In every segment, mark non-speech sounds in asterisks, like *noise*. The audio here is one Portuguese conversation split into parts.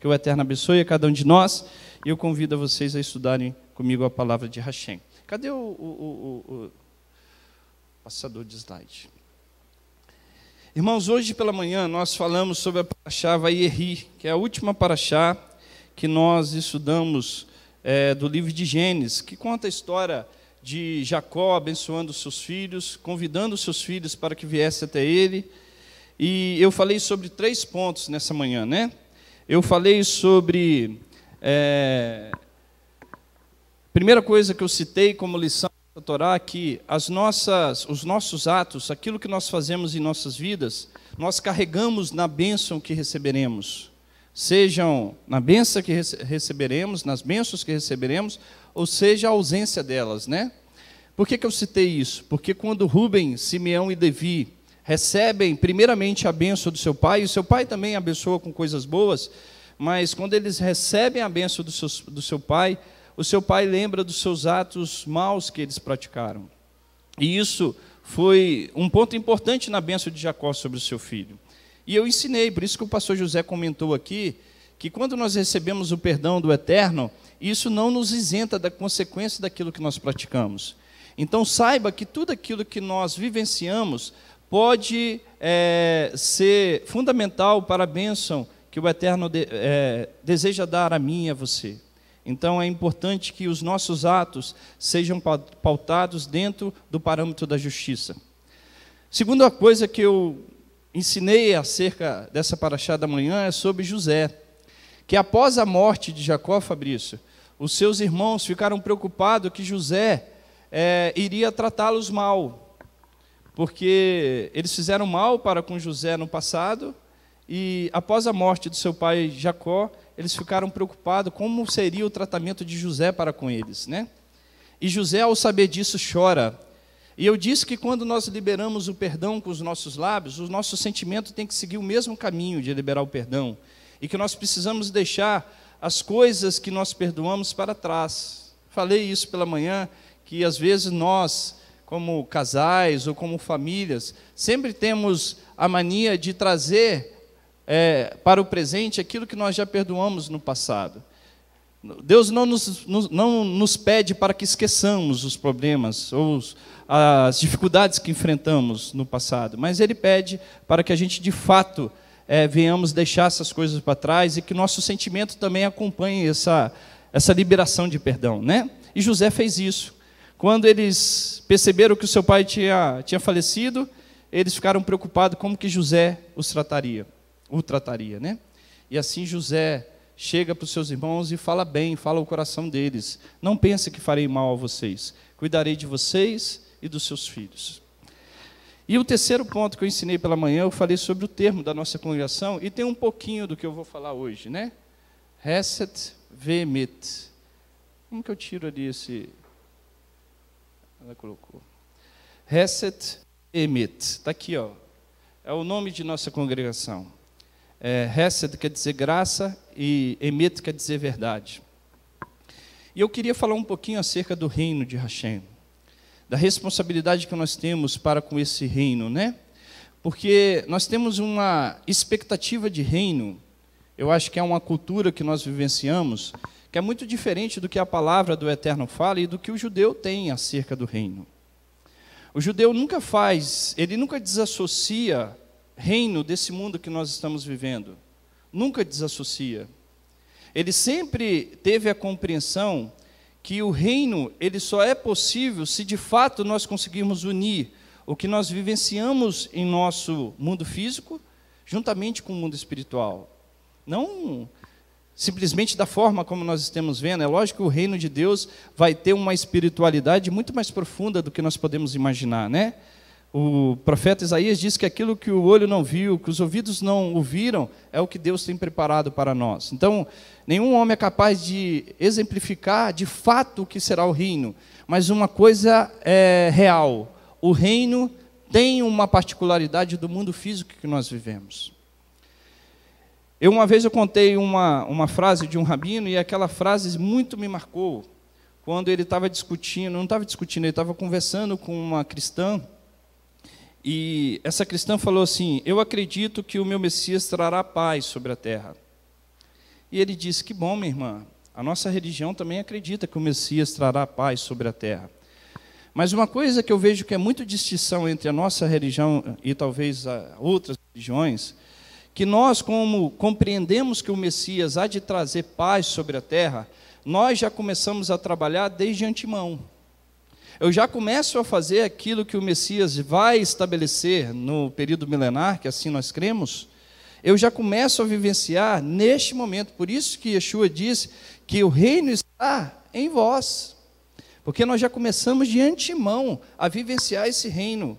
Que o Eterno abençoe a cada um de nós. E eu convido a vocês a estudarem comigo a palavra de Hashem. Cadê o, o, o, o passador de slide? Irmãos, hoje pela manhã nós falamos sobre a Paraxá Vairi, que é a última Paraxá que nós estudamos é, do livro de Gênesis, que conta a história de Jacó abençoando seus filhos, convidando seus filhos para que viesse até ele. E eu falei sobre três pontos nessa manhã, né? Eu falei sobre. É, primeira coisa que eu citei como lição da Torá que as nossas, os nossos atos, aquilo que nós fazemos em nossas vidas, nós carregamos na bênção que receberemos. Sejam na bênção que receberemos, nas bênçãos que receberemos, ou seja, a ausência delas, né? Por que, que eu citei isso? Porque quando Rubem, Simeão e Devi recebem primeiramente a benção do seu pai, e o seu pai também abençoa com coisas boas, mas quando eles recebem a benção do seu, do seu pai, o seu pai lembra dos seus atos maus que eles praticaram. E isso foi um ponto importante na benção de Jacó sobre o seu filho. E eu ensinei, por isso que o pastor José comentou aqui, que quando nós recebemos o perdão do Eterno, isso não nos isenta da consequência daquilo que nós praticamos. Então saiba que tudo aquilo que nós vivenciamos pode é, ser fundamental para a bênção que o Eterno de, é, deseja dar a mim e a você. Então é importante que os nossos atos sejam pautados dentro do parâmetro da justiça. Segunda coisa que eu ensinei acerca dessa paraxá da manhã é sobre José, que após a morte de Jacó, Fabrício, os seus irmãos ficaram preocupados que José é, iria tratá-los mal, porque eles fizeram mal para com José no passado, e após a morte do seu pai Jacó, eles ficaram preocupados como seria o tratamento de José para com eles, né? E José, ao saber disso, chora. E eu disse que quando nós liberamos o perdão com os nossos lábios, o nosso sentimento tem que seguir o mesmo caminho de liberar o perdão. E que nós precisamos deixar as coisas que nós perdoamos para trás. Falei isso pela manhã, que às vezes nós como casais ou como famílias, sempre temos a mania de trazer é, para o presente aquilo que nós já perdoamos no passado. Deus não nos, não nos pede para que esqueçamos os problemas ou as dificuldades que enfrentamos no passado, mas Ele pede para que a gente de fato é, venhamos deixar essas coisas para trás e que nosso sentimento também acompanhe essa, essa liberação de perdão. Né? E José fez isso. Quando eles perceberam que o seu pai tinha, tinha falecido, eles ficaram preocupados como que José os trataria, o trataria, né? E assim José chega para os seus irmãos e fala bem, fala o coração deles. Não pense que farei mal a vocês. Cuidarei de vocês e dos seus filhos. E o terceiro ponto que eu ensinei pela manhã, eu falei sobre o termo da nossa congregação e tem um pouquinho do que eu vou falar hoje, né? Reset vemet. Como que eu tiro ali esse ela colocou. Reset Emit. Está aqui, ó. É o nome de nossa congregação. É, quer dizer graça e Emit quer dizer verdade. E eu queria falar um pouquinho acerca do reino de Hashem, da responsabilidade que nós temos para com esse reino, né? Porque nós temos uma expectativa de reino, eu acho que é uma cultura que nós vivenciamos, que é muito diferente do que a palavra do Eterno fala e do que o judeu tem acerca do reino. O judeu nunca faz, ele nunca desassocia reino desse mundo que nós estamos vivendo. Nunca desassocia. Ele sempre teve a compreensão que o reino, ele só é possível se de fato nós conseguirmos unir o que nós vivenciamos em nosso mundo físico juntamente com o mundo espiritual. Não simplesmente da forma como nós estamos vendo. É lógico que o reino de Deus vai ter uma espiritualidade muito mais profunda do que nós podemos imaginar, né? O profeta Isaías diz que aquilo que o olho não viu, que os ouvidos não ouviram, é o que Deus tem preparado para nós. Então, nenhum homem é capaz de exemplificar de fato o que será o reino, mas uma coisa é real: o reino tem uma particularidade do mundo físico que nós vivemos. Eu uma vez eu contei uma, uma frase de um rabino e aquela frase muito me marcou. Quando ele estava discutindo, não estava discutindo, ele estava conversando com uma cristã. E essa cristã falou assim: Eu acredito que o meu Messias trará paz sobre a terra. E ele disse: Que bom, minha irmã. A nossa religião também acredita que o Messias trará paz sobre a terra. Mas uma coisa que eu vejo que é muito distinção entre a nossa religião e talvez outras religiões que nós, como compreendemos que o Messias há de trazer paz sobre a terra, nós já começamos a trabalhar desde antemão. Eu já começo a fazer aquilo que o Messias vai estabelecer no período milenar, que assim nós cremos, eu já começo a vivenciar neste momento. Por isso que Yeshua disse que o reino está em vós. Porque nós já começamos de antemão a vivenciar esse reino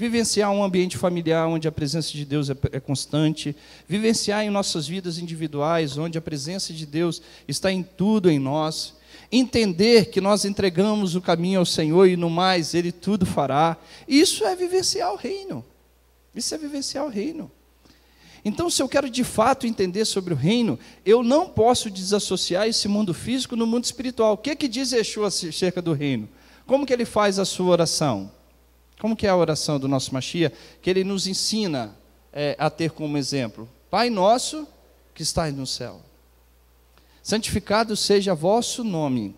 vivenciar um ambiente familiar onde a presença de Deus é, é, constante, vivenciar em nossas vidas individuais, onde a presença de Deus está em tudo em nós, entender que nós entregamos o caminho ao Senhor e no mais Ele tudo fará, isso é vivenciar o reino, isso é vivenciar o reino. Então, se eu quero de fato entender sobre o reino, eu não posso desassociar esse mundo físico no mundo espiritual. O que, é que diz Yeshua acerca do reino? Como que ele faz a sua oração? Como que é a oração do nosso Machia? Que ele nos ensina é, a ter como exemplo. Pai nosso que estás no céu. Santificado seja vosso nome.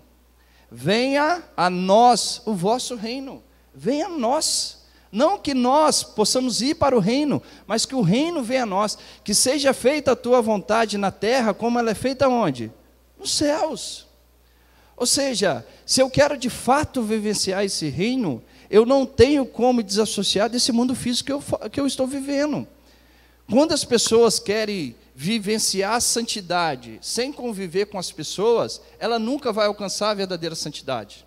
Venha a nós o vosso reino. Venha a nós. Não que nós possamos ir para o reino, mas que o reino venha a nós. Que seja feita a tua vontade na terra, como ela é feita onde? Nos céus. Ou seja, se eu quero de fato vivenciar esse reino, eu não tenho como me desassociar desse mundo físico que eu, que eu estou vivendo. Quando as pessoas querem vivenciar a santidade sem conviver com as pessoas, ela nunca vai alcançar a verdadeira santidade.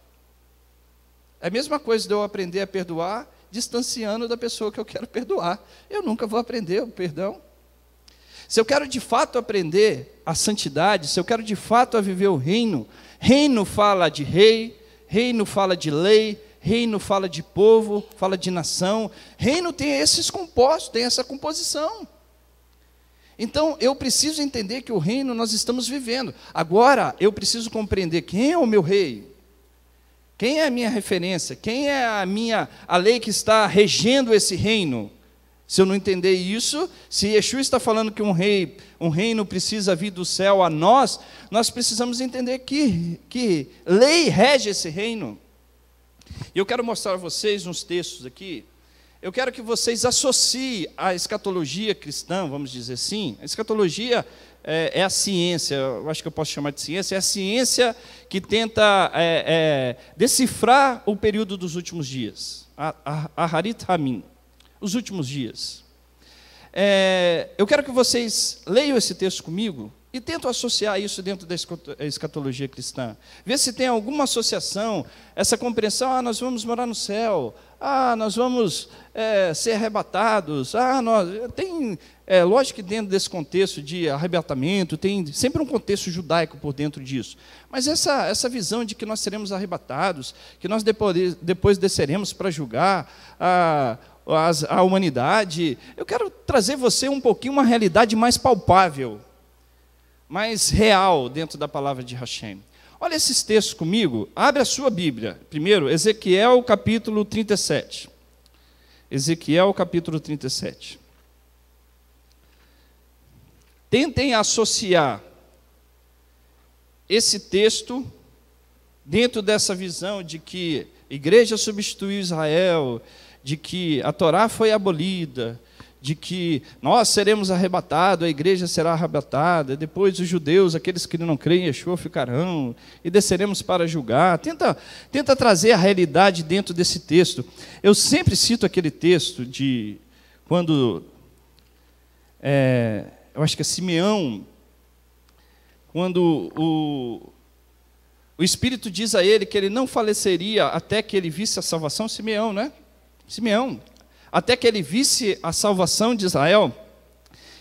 É a mesma coisa de eu aprender a perdoar distanciando da pessoa que eu quero perdoar. Eu nunca vou aprender o perdão. Se eu quero de fato aprender a santidade, se eu quero de fato a viver o reino, reino fala de rei, reino fala de lei, reino fala de povo, fala de nação. Reino tem esses compostos, tem essa composição. Então, eu preciso entender que o reino nós estamos vivendo. Agora, eu preciso compreender quem é o meu rei, quem é a minha referência, quem é a minha a lei que está regendo esse reino. Se eu não entender isso, se Yeshua está falando que um rei, um reino precisa vir do céu a nós, nós precisamos entender que, que lei rege esse reino. E eu quero mostrar a vocês uns textos aqui. Eu quero que vocês associem a escatologia cristã, vamos dizer assim. A escatologia é, é, a ciência, eu acho que eu posso chamar de ciência, é a ciência que tenta é, é, decifrar o período dos últimos dias. A Harit Hamin, os últimos dias. É, eu quero que vocês leiam esse texto comigo, e tento associar isso dentro da eh, escatologia cristã. Ver se tem alguma associação, essa compreensão, ah, nós vamos morar no céu, ah, nós vamos é, ser arrebatados, ah, nós... Eh, tem, é, lógico que dentro desse contexto de arrebatamento, tem sempre um contexto judaico por dentro disso. Mas essa, essa visão de que nós seremos arrebatados, que nós depois, depois desceremos para julgar a, ah, a, a humanidade, eu quero trazer você um pouquinho uma realidade mais palpável mais real dentro da palavra de Hashem. Olha esses textos comigo, abre a sua Bíblia. Primeiro, Ezequiel capítulo 37. Ezequiel capítulo 37. Tentem associar esse texto dentro dessa visão de que a igreja substituiu Israel, de que a Torá foi abolida, de que nós seremos arrebatados, a igreja será arrebatada, depois os judeus, aqueles que não creem em Yeshua ficarão, e desceremos para julgar. Tenta, tenta trazer a realidade dentro desse texto. Eu sempre cito aquele texto de quando, é, eu acho que é Simeão, quando o, o Espírito diz a ele que ele não faleceria até que ele visse a salvação, Simeão, né? Simeão, até que ele visse a salvação de Israel.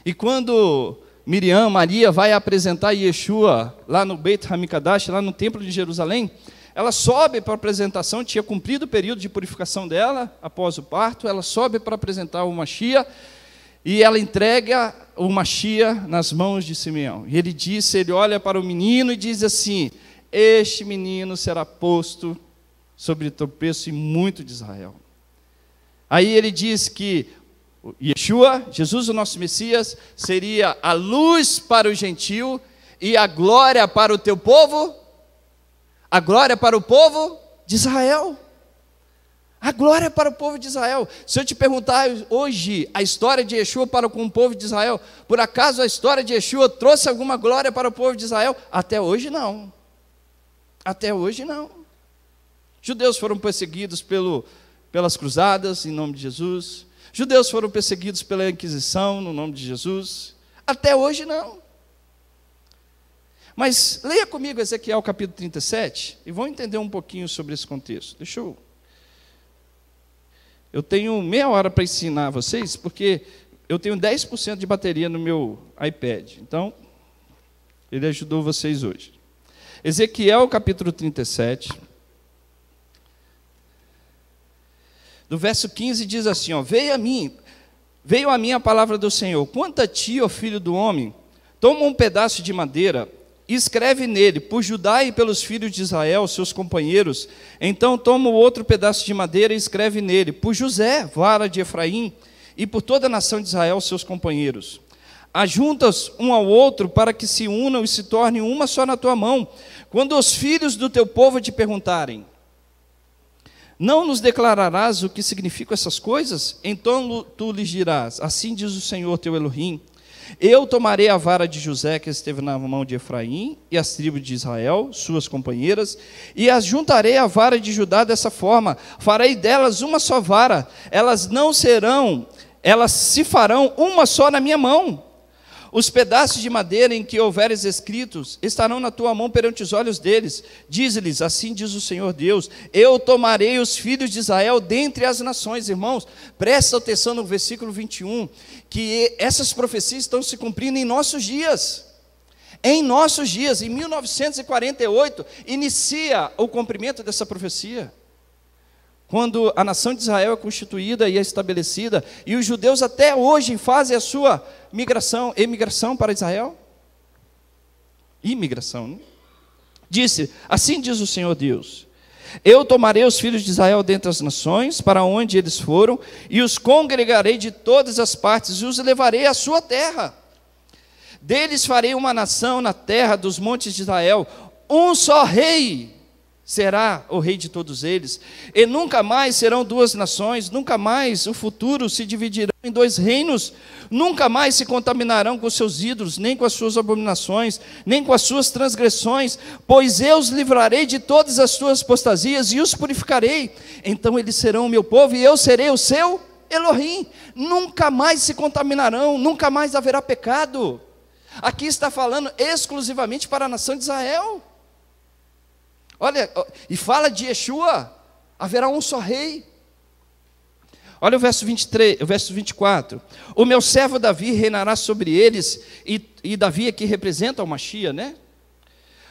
E quando Miriam, Maria, vai apresentar Yeshua lá no Beit Hamikdash, lá no Templo de Jerusalém, ela sobe para a apresentação, tinha cumprido o período de purificação dela após o parto, ela sobe para apresentar o Machia e ela entrega o Machia nas mãos de Simeão. E ele disse, ele olha para o menino e diz assim: Este menino será posto sobre o tropeço e muito de Israel. Aí ele diz que Yeshua, Jesus, o nosso Messias, seria a luz para o gentil e a glória para o teu povo, a glória para o povo de Israel. A glória para o povo de Israel. Se eu te perguntar hoje a história de Yeshua para com o povo de Israel, por acaso a história de Yeshua trouxe alguma glória para o povo de Israel? Até hoje não. Até hoje não. Judeus foram perseguidos pelo pelas cruzadas, em nome de Jesus. Judeus foram perseguidos pela Inquisição, no nome de Jesus. Até hoje não. Mas leia comigo Ezequiel capítulo 37 e vão entender um pouquinho sobre esse contexto. Deixa eu. Eu tenho meia hora para ensinar vocês, porque eu tenho 10% de bateria no meu iPad. Então, ele ajudou vocês hoje. Ezequiel capítulo 37. No verso 15 diz assim: ó, Veio a mim, veio a mim a palavra do Senhor. Quanto a ti, ó filho do homem, toma um pedaço de madeira e escreve nele, por Judá e pelos filhos de Israel, seus companheiros. Então toma outro pedaço de madeira e escreve nele, por José, vara de Efraim, e por toda a nação de Israel, seus companheiros. Ajuntas um ao outro para que se unam e se tornem uma só na tua mão. Quando os filhos do teu povo te perguntarem, não nos declararás o que significam essas coisas? Então tu lhes dirás: Assim diz o Senhor teu Elohim: Eu tomarei a vara de José que esteve na mão de Efraim e as tribos de Israel, suas companheiras, e as juntarei à vara de Judá dessa forma: farei delas uma só vara, elas não serão, elas se farão uma só na minha mão. Os pedaços de madeira em que houveres escritos estarão na tua mão perante os olhos deles. Diz-lhes: Assim diz o Senhor Deus: Eu tomarei os filhos de Israel dentre as nações. Irmãos, presta atenção no versículo 21, que essas profecias estão se cumprindo em nossos dias. Em nossos dias, em 1948, inicia o cumprimento dessa profecia quando a nação de Israel é constituída e é estabelecida, e os judeus até hoje fazem a sua migração, emigração para Israel? Imigração, né? Disse: Assim diz o Senhor Deus: Eu tomarei os filhos de Israel dentre as nações, para onde eles foram, e os congregarei de todas as partes, e os levarei à sua terra. Deles farei uma nação na terra dos montes de Israel, um só rei será o rei de todos eles, e nunca mais serão duas nações, nunca mais o futuro se dividirá em dois reinos, nunca mais se contaminarão com seus ídolos, nem com as suas abominações, nem com as suas transgressões, pois eu os livrarei de todas as suas apostasias e os purificarei. Então eles serão o meu povo e eu serei o seu Elohim. Nunca mais se contaminarão, nunca mais haverá pecado. Aqui está falando exclusivamente para a nação de Israel. Olha, e fala de Yeshua, haverá um só rei. Olha o verso 23, o verso 24. O meu servo Davi reinará sobre eles, e, e Davi aqui representa o Machia, né?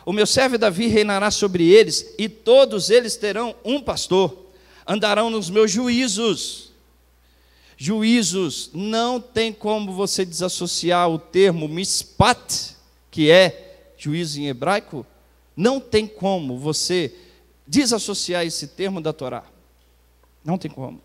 O meu servo Davi reinará sobre eles, e todos eles terão um pastor. Andarão nos meus juízos. Juízos, não tem como você desassociar o termo mispat, que é juízo em hebraico, não tem como você desassociar esse termo da Torá. Não tem como.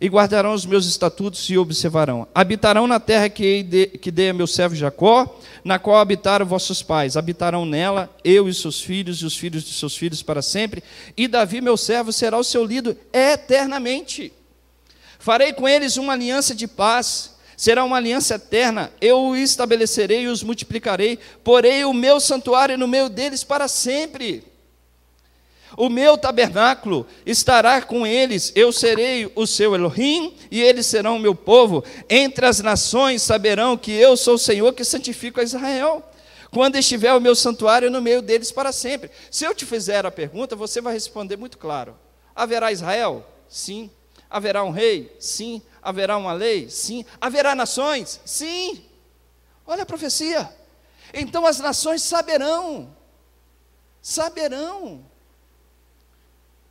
E guardarão os meus estatutos e observarão. Habitarão na terra que, que dei a meu servo Jacó, na qual habitaram vossos pais. Habitarão nela, eu e seus filhos, e os filhos de seus filhos para sempre. E Davi, meu servo, será o seu lido eternamente. Farei com eles uma aliança de paz Será uma aliança eterna, eu os estabelecerei e os multiplicarei, porei o meu santuário no meio deles para sempre. O meu tabernáculo estará com eles, eu serei o seu Elohim e eles serão o meu povo. Entre as nações saberão que eu sou o Senhor que santifico a Israel. Quando estiver o meu santuário no meio deles para sempre. Se eu te fizer a pergunta, você vai responder muito claro: haverá Israel? Sim. Haverá um rei? Sim. Haverá uma lei? Sim. Haverá nações? Sim. Olha a profecia. Então as nações saberão. Saberão.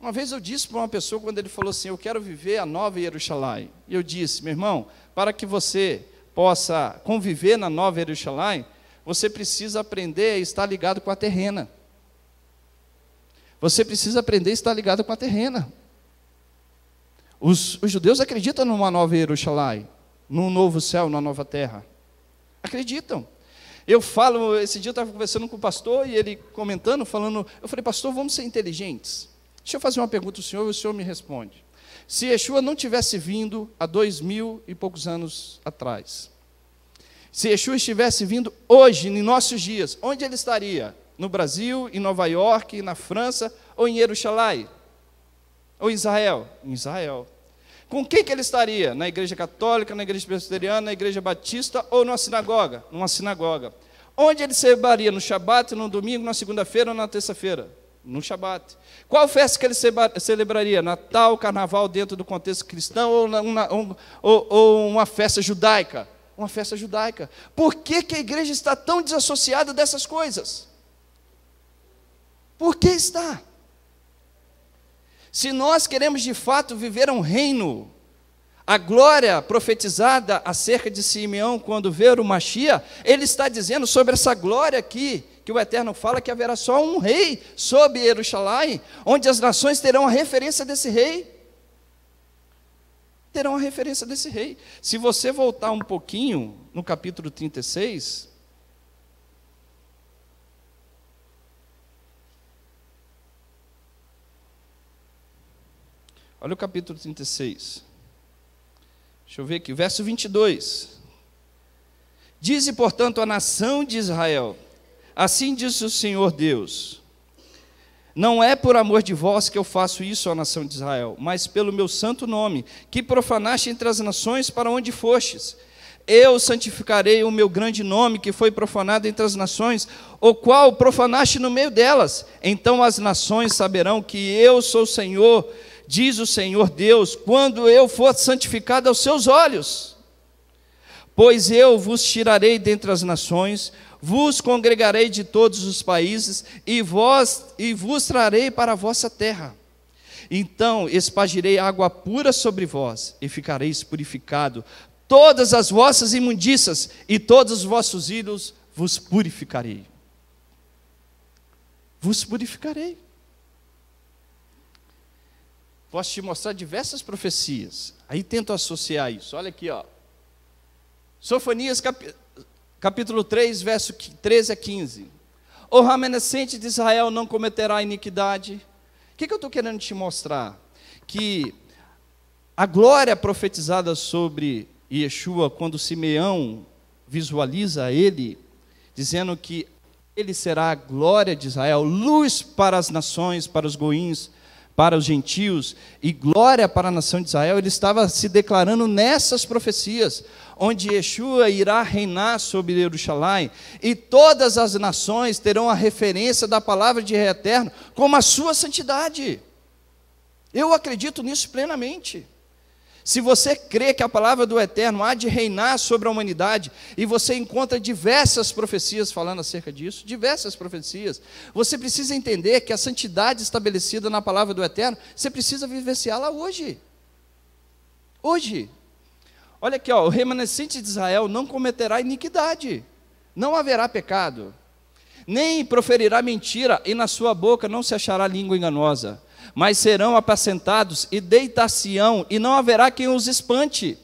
Uma vez eu disse para uma pessoa, quando ele falou assim: Eu quero viver a nova Jerusalém. E eu disse, meu irmão, para que você possa conviver na nova Jerusalém, você precisa aprender a estar ligado com a terrena. Você precisa aprender a estar ligado com a terrena. Os, os judeus acreditam numa nova Jerusalém, num novo céu, numa nova terra. Acreditam. Eu falo, esse dia eu estava conversando com o pastor e ele comentando, falando, eu falei, pastor, vamos ser inteligentes. Deixa eu fazer uma pergunta ao senhor e o senhor me responde. Se Yeshua não tivesse vindo há dois mil e poucos anos atrás, se Yeshua estivesse vindo hoje, em nossos dias, onde ele estaria? No Brasil, em Nova York, na França ou em Jerusalém? Ou Israel? Em Israel. Com quem que ele estaria? Na igreja católica, na igreja presbiteriana, na igreja batista ou numa sinagoga? Numa sinagoga. Onde ele celebraria? No Shabat, no domingo, na segunda-feira ou na terça-feira? No Shabat. Qual festa que ele celebraria? Natal, carnaval, dentro do contexto cristão ou, na, ou, ou uma festa judaica? Uma festa judaica. Por que, que a igreja está tão desassociada dessas coisas? Por que está? Se nós queremos de fato viver um reino, a glória profetizada acerca de Simeão quando ver o Machia, ele está dizendo sobre essa glória aqui, que o Eterno fala que haverá só um rei sob Eruxalai, onde as nações terão a referência desse rei. Terão a referência desse rei. Se você voltar um pouquinho no capítulo 36, Olha o capítulo 36. Deixa eu ver aqui, verso 22. Dize, portanto, a nação de Israel: Assim diz o Senhor Deus: Não é por amor de vós que eu faço isso à nação de Israel, mas pelo meu santo nome, que profanaste entre as nações para onde fostes. Eu santificarei o meu grande nome que foi profanado entre as nações, o qual profanaste no meio delas. Então as nações saberão que eu sou o Senhor diz o Senhor Deus, quando eu for santificado aos seus olhos. Pois eu vos tirarei dentre as nações, vos congregarei de todos os países e, vós, e vos trarei para a vossa terra. Então espagirei água pura sobre vós e ficareis purificado. Todas as vossas imundícias e todos os vossos ídolos vos purificarei. Vos purificarei. Posso te mostrar diversas profecias. Aí tento associar isso. Olha aqui, ó. Sofonias cap... capítulo 3, verso 13 a 15. O remanescente de Israel não cometerá iniquidade. O que, que eu estou querendo te mostrar? Que a glória profetizada sobre Yeshua, quando Simeão visualiza ele, dizendo que ele será a glória de Israel, luz para as nações, para os goins, para os gentios e glória para a nação de Israel, ele estava se declarando nessas profecias, onde Yeshua irá reinar sobre Jerusalém e todas as nações terão a referência da palavra de rei eterno como a sua santidade. Eu acredito nisso plenamente. Se você crê que a palavra do Eterno há de reinar sobre a humanidade, e você encontra diversas profecias falando acerca disso, diversas profecias, você precisa entender que a santidade estabelecida na palavra do Eterno, você precisa vivenciá-la hoje. Hoje. Olha aqui, ó, o remanescente de Israel não cometerá iniquidade, não haverá pecado, nem proferirá mentira, e na sua boca não se achará língua enganosa mas serão apacentados e deitar-se-ão, e não haverá quem os espante.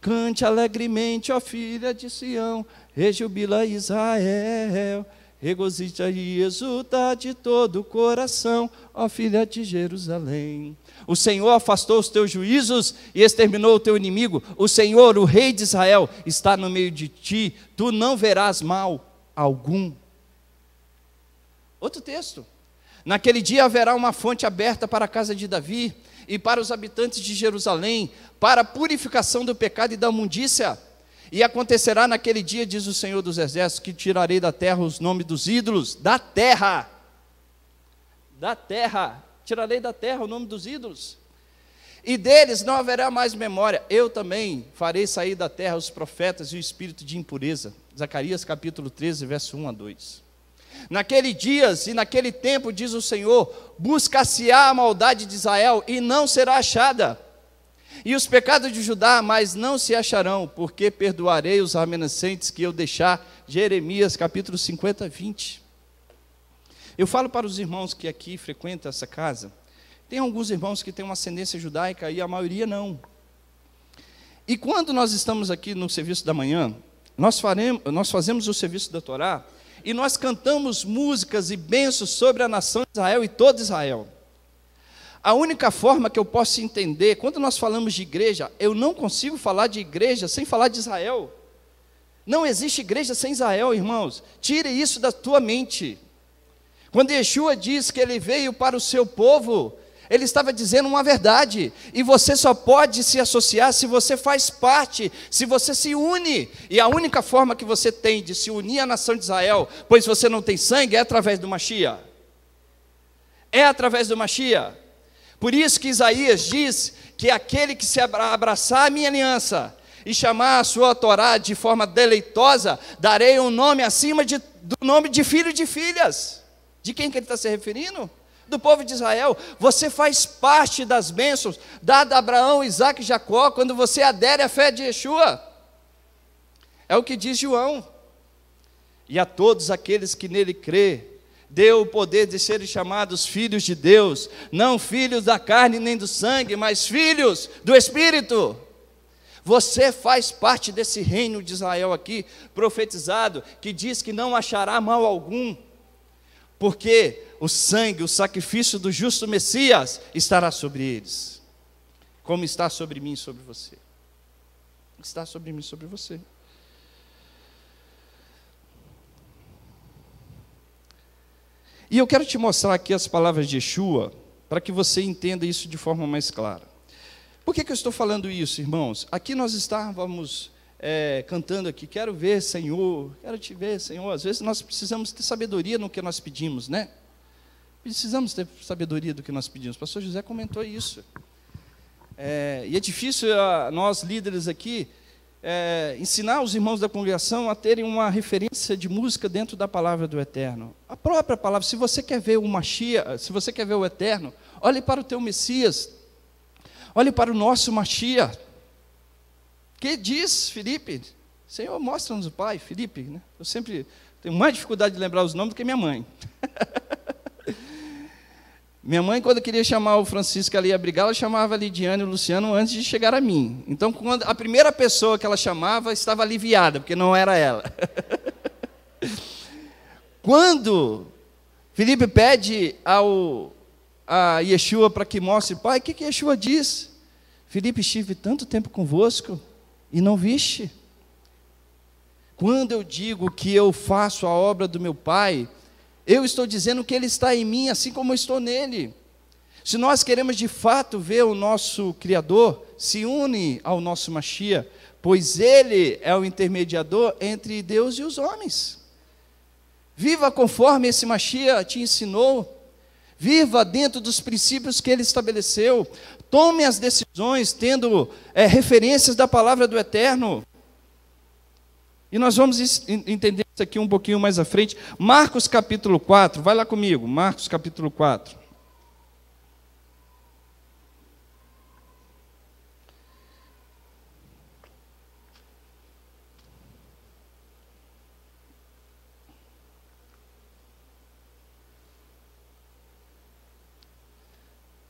Cante alegremente, ó filha de Sião, rejubila Israel, regozija e exulta de todo o coração, ó filha de Jerusalém. O Senhor afastou os teus juízos e exterminou o teu inimigo. O Senhor, o Rei de Israel, está no meio de ti, tu não verás mal algum. Outro texto, Naquele dia haverá uma fonte aberta para a casa de Davi e para os habitantes de Jerusalém, para a purificação do pecado e da mundícia. E acontecerá naquele dia, diz o Senhor dos Exércitos, que tirarei da terra os nomes dos ídolos, da terra, da terra, tirarei da terra o nome dos ídolos, e deles não haverá mais memória. Eu também farei sair da terra os profetas e o espírito de impureza. Zacarias capítulo 13, verso 1 a 2. Naquele dias e naquele tempo, diz o Senhor, buscar-se-á a maldade de Israel e não será achada. E os pecados de Judá, mas não se acharão, porque perdoarei os remanescentes que eu deixar. Jeremias capítulo 50, 20. Eu falo para os irmãos que aqui frequentam essa casa, tem alguns irmãos que têm uma ascendência judaica e a maioria não. E quando nós estamos aqui no serviço da manhã, nós, faremos, nós fazemos o serviço da Torá e nós cantamos músicas e bênçãos sobre a nação de Israel e todo Israel. A única forma que eu posso entender, quando nós falamos de igreja, eu não consigo falar de igreja sem falar de Israel. Não existe igreja sem Israel, irmãos. Tire isso da tua mente. Quando Yeshua diz que ele veio para o seu povo, ele estava dizendo uma verdade. E você só pode se associar se você faz parte, se você se une. E a única forma que você tem de se unir à nação de Israel, pois você não tem sangue, é através do Machia. É através do Machia. Por isso que Isaías diz que aquele que se abraçar a minha aliança e chamar a sua Torá de forma deleitosa, darei um nome acima de, do nome de filho de filhas. De quem que ele está se referindo? do povo de Israel, você faz parte das bênçãos dadas a Abraão, Isaac e Jacó, quando você adere à fé de Yeshua. É o que diz João. E a todos aqueles que nele crê, deu o poder de serem chamados filhos de Deus, não filhos da carne nem do sangue, mas filhos do Espírito. Você faz parte desse reino de Israel aqui, profetizado, que diz que não achará mal algum porque o sangue, o sacrifício do justo Messias estará sobre eles, como está sobre mim e sobre você. Está sobre mim e sobre você. E eu quero te mostrar aqui as palavras de Yeshua, para que você entenda isso de forma mais clara. Por que, que eu estou falando isso, irmãos? Aqui nós estávamos é, cantando aqui, quero ver, Senhor, quero te ver, Senhor. Às vezes nós precisamos ter sabedoria no que nós pedimos, né? Precisamos ter sabedoria do que nós pedimos. O pastor José comentou isso. É, e é difícil a, ah, nós, líderes aqui, é, ensinar os irmãos da congregação a terem uma referência de música dentro da palavra do Eterno. A própria palavra, se você quer ver o Machia, se você quer ver o Eterno, olhe para o teu Messias, olhe para o nosso Machia. Que diz Felipe? Senhor, mostra-nos o Pai, Felipe, né? Eu sempre tenho mais dificuldade de lembrar os nomes do que minha mãe. *laughs* minha mãe, quando queria chamar o Francisco ali a brigar, ela chamava a Lidiane e o Luciano antes de chegar a mim. Então, quando a primeira pessoa que ela chamava estava aliviada, porque não era ela. *laughs* quando Felipe pede ao, a Yeshua para que mostre, o pai, o que, que Yeshua diz? Felipe, estive tanto tempo convosco e não viste. Quando eu digo que eu faço a obra do meu Pai, eu estou dizendo que Ele está em mim, assim como eu estou nele. Se nós queremos de fato ver o nosso Criador, se une ao nosso Machia, pois Ele é o intermediador entre Deus e os homens. Viva conforme esse Machia te ensinou, Viva dentro dos princípios que ele estabeleceu. Tome as decisões tendo é, referências da palavra do Eterno. E nós vamos entender isso aqui um pouquinho mais à frente. Marcos capítulo 4, vai lá comigo, Marcos capítulo 4.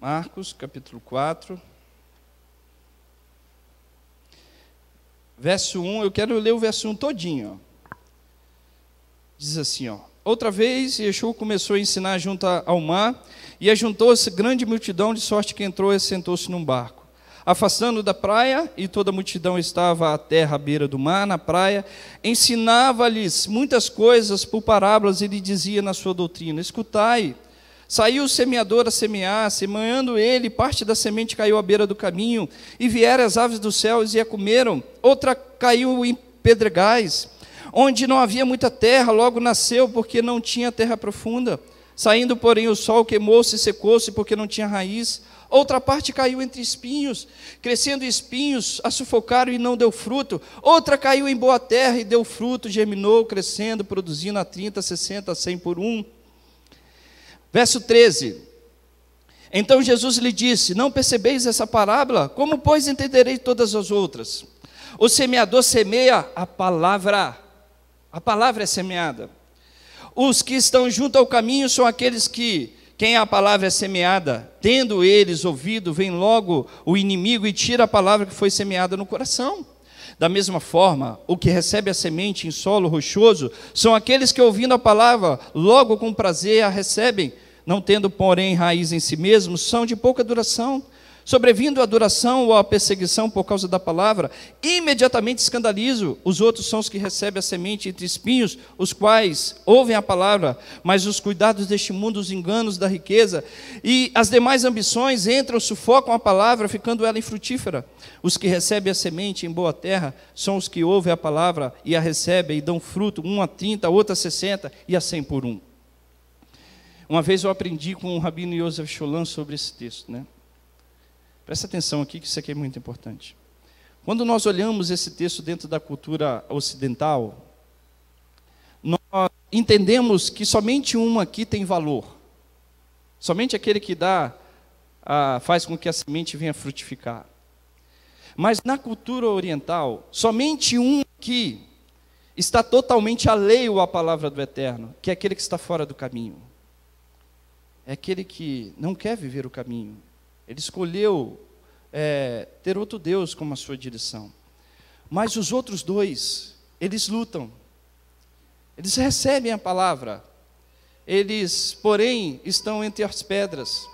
Marcos, capítulo 4. Verso 1, eu quero ler o verso 1 todinho. Diz assim, ó. Outra vez, Yeshua começou a ensinar junto ao mar, e ajuntou-se grande multidão, de sorte que entrou e sentou-se num barco afastando da praia, e toda a multidão estava à terra à beira do mar, na praia, ensinava-lhes muitas coisas por parábolas, e lhe dizia na sua doutrina: Escutai, Saiu o semeador a semear, semeando ele, parte da semente caiu à beira do caminho, e vieram as aves dos céus e a comeram. Outra caiu em pedregais, onde não havia muita terra, logo nasceu, porque não tinha terra profunda. Saindo, porém, o sol queimou-se e secou-se, porque não tinha raiz. Outra parte caiu entre espinhos, crescendo espinhos, a sufocaram e não deu fruto. Outra caiu em boa terra e deu fruto, germinou, crescendo, produzindo a 30, 60, 100 por um. Verso 13. Então Jesus lhe disse: Não percebeis essa parábola? Como, pois, entenderei todas as outras? O semeador semeia a palavra. A palavra é semeada. Os que estão junto ao caminho são aqueles que, quem a palavra é semeada, tendo eles ouvido, vem logo o inimigo e tira a palavra que foi semeada no coração. Da mesma forma, o que recebe a semente em solo rochoso são aqueles que, ouvindo a palavra, logo com prazer a recebem não tendo, porém, raiz em si mesmos, são de pouca duração. Sobrevindo à duração ou à perseguição por causa da palavra, imediatamente escandalizo. Os outros são os que recebem a semente entre espinhos, os quais ouvem a palavra, mas os cuidados deste mundo, os enganos da riqueza e as demais ambições entram, sufocam a palavra, ficando ela infrutífera. Os que recebem a semente em boa terra são os que ouvem a palavra e a recebem e dão fruto, um a trinta, outro a sessenta e a cem assim por um. Uma vez eu aprendi com o Rabino Yosef Cholan sobre esse texto, né? Presta atenção aqui, que isso aqui é muito importante. Quando nós olhamos esse texto dentro da cultura ocidental, nós entendemos que somente uma aqui tem valor. Somente aquele que dá ah, faz com que a semente venha frutificar. Mas na cultura oriental, somente um aqui está totalmente alheio à palavra do Eterno, que é aquele que está fora do caminho é aquele que não quer viver o caminho. Ele escolheu é, ter outro Deus como a sua direção. Mas os outros dois, eles lutam. Eles recebem a palavra. Eles, porém, estão entre as pedras.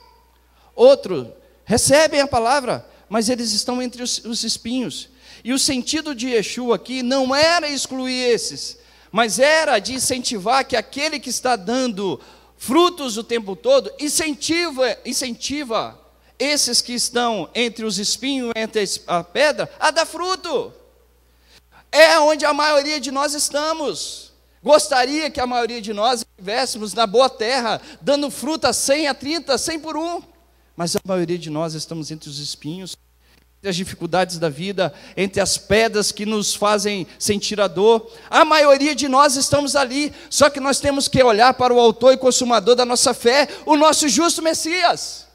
Outro, recebem a palavra, mas eles estão entre os, os espinhos. E o sentido de Yeshua aqui não era excluir esses, mas era de incentivar que aquele que está dando frutos o tempo todo, incentiva, incentiva esses que estão entre os espinhos, entre a pedra, a dar fruto. É onde a maioria de nós estamos. Gostaria que a maioria de nós estivéssemos na boa terra, dando fruta 100 a 30, 100 por um. Mas a maioria de nós estamos entre os espinhos, entre as dificuldades da vida, entre as pedras que nos fazem sentir a dor. A maioria de nós estamos ali, só que nós temos que olhar para o autor e consumador da nossa fé, o nosso justo Messias.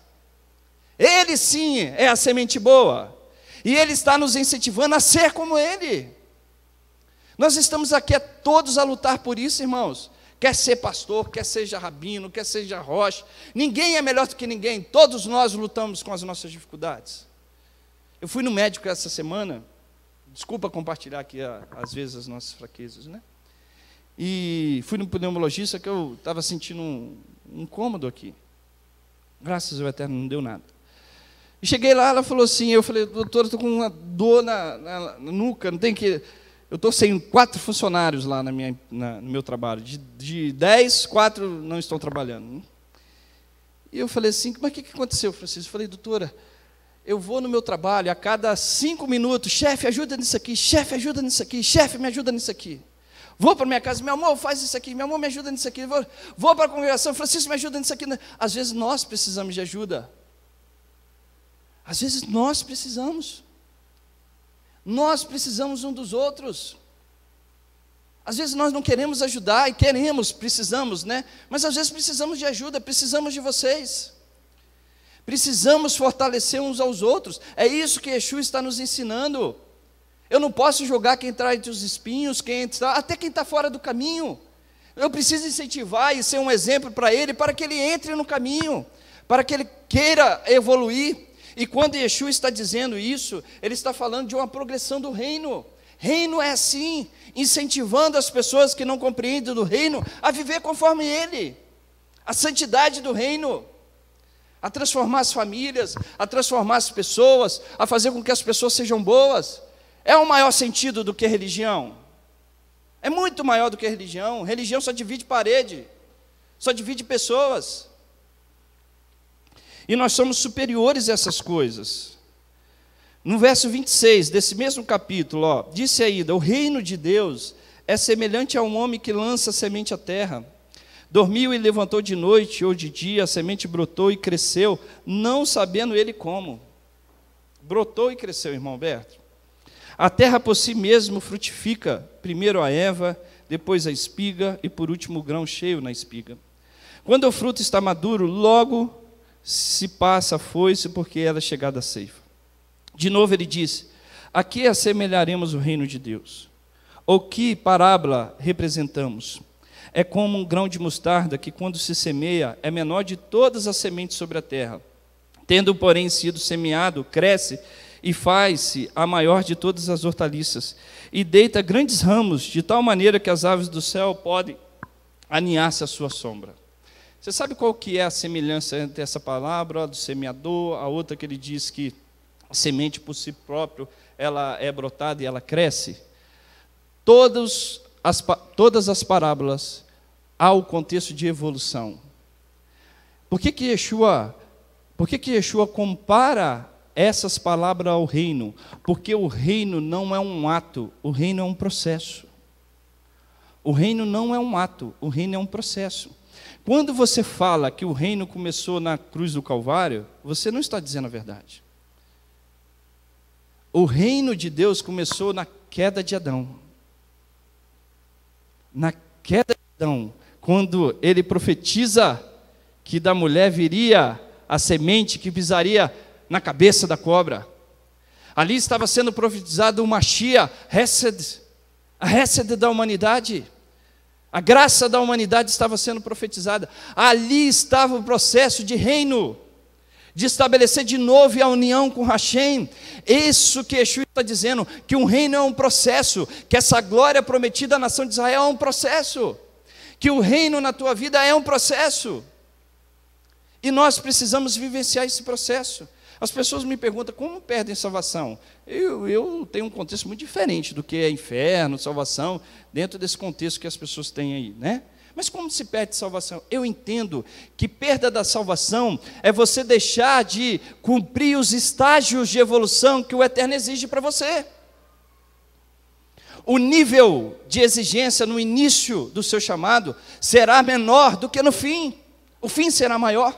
Ele sim é a semente boa, e ele está nos incentivando a ser como ele. Nós estamos aqui a todos a lutar por isso, irmãos. Quer ser pastor, quer seja rabino, quer seja rocha, ninguém é melhor do que ninguém, todos nós lutamos com as nossas dificuldades. Eu fui no médico essa semana, desculpa compartilhar aqui às vezes as nossas fraquezas, né? E fui no pneumologista que eu estava sentindo um, incômodo aqui. Graças ao Eterno, não deu nada. E cheguei lá, ela falou assim, eu falei, doutora, estou com uma dor na, na, na, nuca, não tem que... Eu estou sem quatro funcionários lá na minha, na, no meu trabalho. De, de dez, quatro não estão trabalhando. E eu falei assim, mas o que, que aconteceu, Francisco? Eu falei, doutora, eu vou no meu trabalho a cada cinco minutos, chefe, ajuda nisso aqui, chefe, ajuda nisso aqui, chefe, me ajuda nisso aqui. Vou para minha casa, meu amor, faz isso aqui, meu amor, me ajuda nisso aqui. Vou, vou para a congregação, Francisco, me ajuda nisso aqui. Às vezes nós precisamos de ajuda. Às vezes nós precisamos. Nós precisamos um dos outros. Às vezes nós não queremos ajudar e queremos, precisamos, né? Mas às vezes precisamos de ajuda, precisamos de vocês. Precisamos fortalecer uns aos outros. É isso que Yeshua está nos ensinando. Eu não posso julgar quem está entre os espinhos, quem entra até quem está fora do caminho. Eu preciso incentivar e ser um exemplo para ele, para que ele entre no caminho, para que ele queira evoluir. E quando Yeshua está dizendo isso, ele está falando de uma progressão do reino. Reino é assim, incentivando as pessoas que não compreendem do reino a viver conforme ele, a santidade do reino a transformar as famílias, a transformar as pessoas, a fazer com que as pessoas sejam boas. É o um maior sentido do que religião. É muito maior do que religião. Religião só divide parede, só divide pessoas. E nós somos superiores a essas coisas. No verso 26 desse mesmo capítulo, ó, disse ainda: O reino de Deus é semelhante a um homem que lança semente à terra Dormiu e levantou de noite ou de dia, a semente brotou e cresceu, não sabendo ele como. Brotou e cresceu, irmão Alberto. A terra por si mesmo frutifica, primeiro a erva, depois a espiga e por último o grão cheio na espiga. Quando o fruto está maduro, logo se passa a foice, porque era é chegada a ceifa. De novo ele disse: A que assemelharemos o reino de Deus? Ou que parábola representamos? É como um grão de mostarda que, quando se semeia, é menor de todas as sementes sobre a terra. Tendo, porém, sido semeado, cresce e faz-se a maior de todas as hortaliças, e deita grandes ramos, de tal maneira que as aves do céu podem aninhar-se à sua sombra. Você sabe qual que é a semelhança entre essa palavra do semeador, a outra que ele diz que a semente por si próprio, ela é brotada e ela cresce? Todos as, todas as parábolas ao contexto de evolução. Por que que Yeshua, por que que Yeshua compara essas palavras ao reino? Porque o reino não é um ato, o reino é um processo. O reino não é um ato, o reino é um processo. Quando você fala que o reino começou na cruz do Calvário, você não está dizendo a verdade. O reino de Deus começou na queda de Adão na queda de Adão, quando ele profetiza que da mulher viria a semente que pisaria na cabeça da cobra. Ali estava sendo profetizado o Machia, Hesed, a Hesed da humanidade. A graça da humanidade estava sendo profetizada. Ali estava o processo de reino de estabelecer de novo a união com Hashem. Isso que Yeshua está dizendo, que um reino é um processo, que essa glória prometida à nação de Israel é um processo, que o reino na tua vida é um processo. E nós precisamos vivenciar esse processo. As pessoas me perguntam como perdem salvação. Eu, eu tenho um contexto muito diferente do que é inferno, salvação, dentro desse contexto que as pessoas têm aí, né? Mas como se perde salvação? Eu entendo que perda da salvação é você deixar de cumprir os estágios de evolução que o Eterno exige para você. O nível de exigência no início do seu chamado será menor do que no fim. O fim será maior.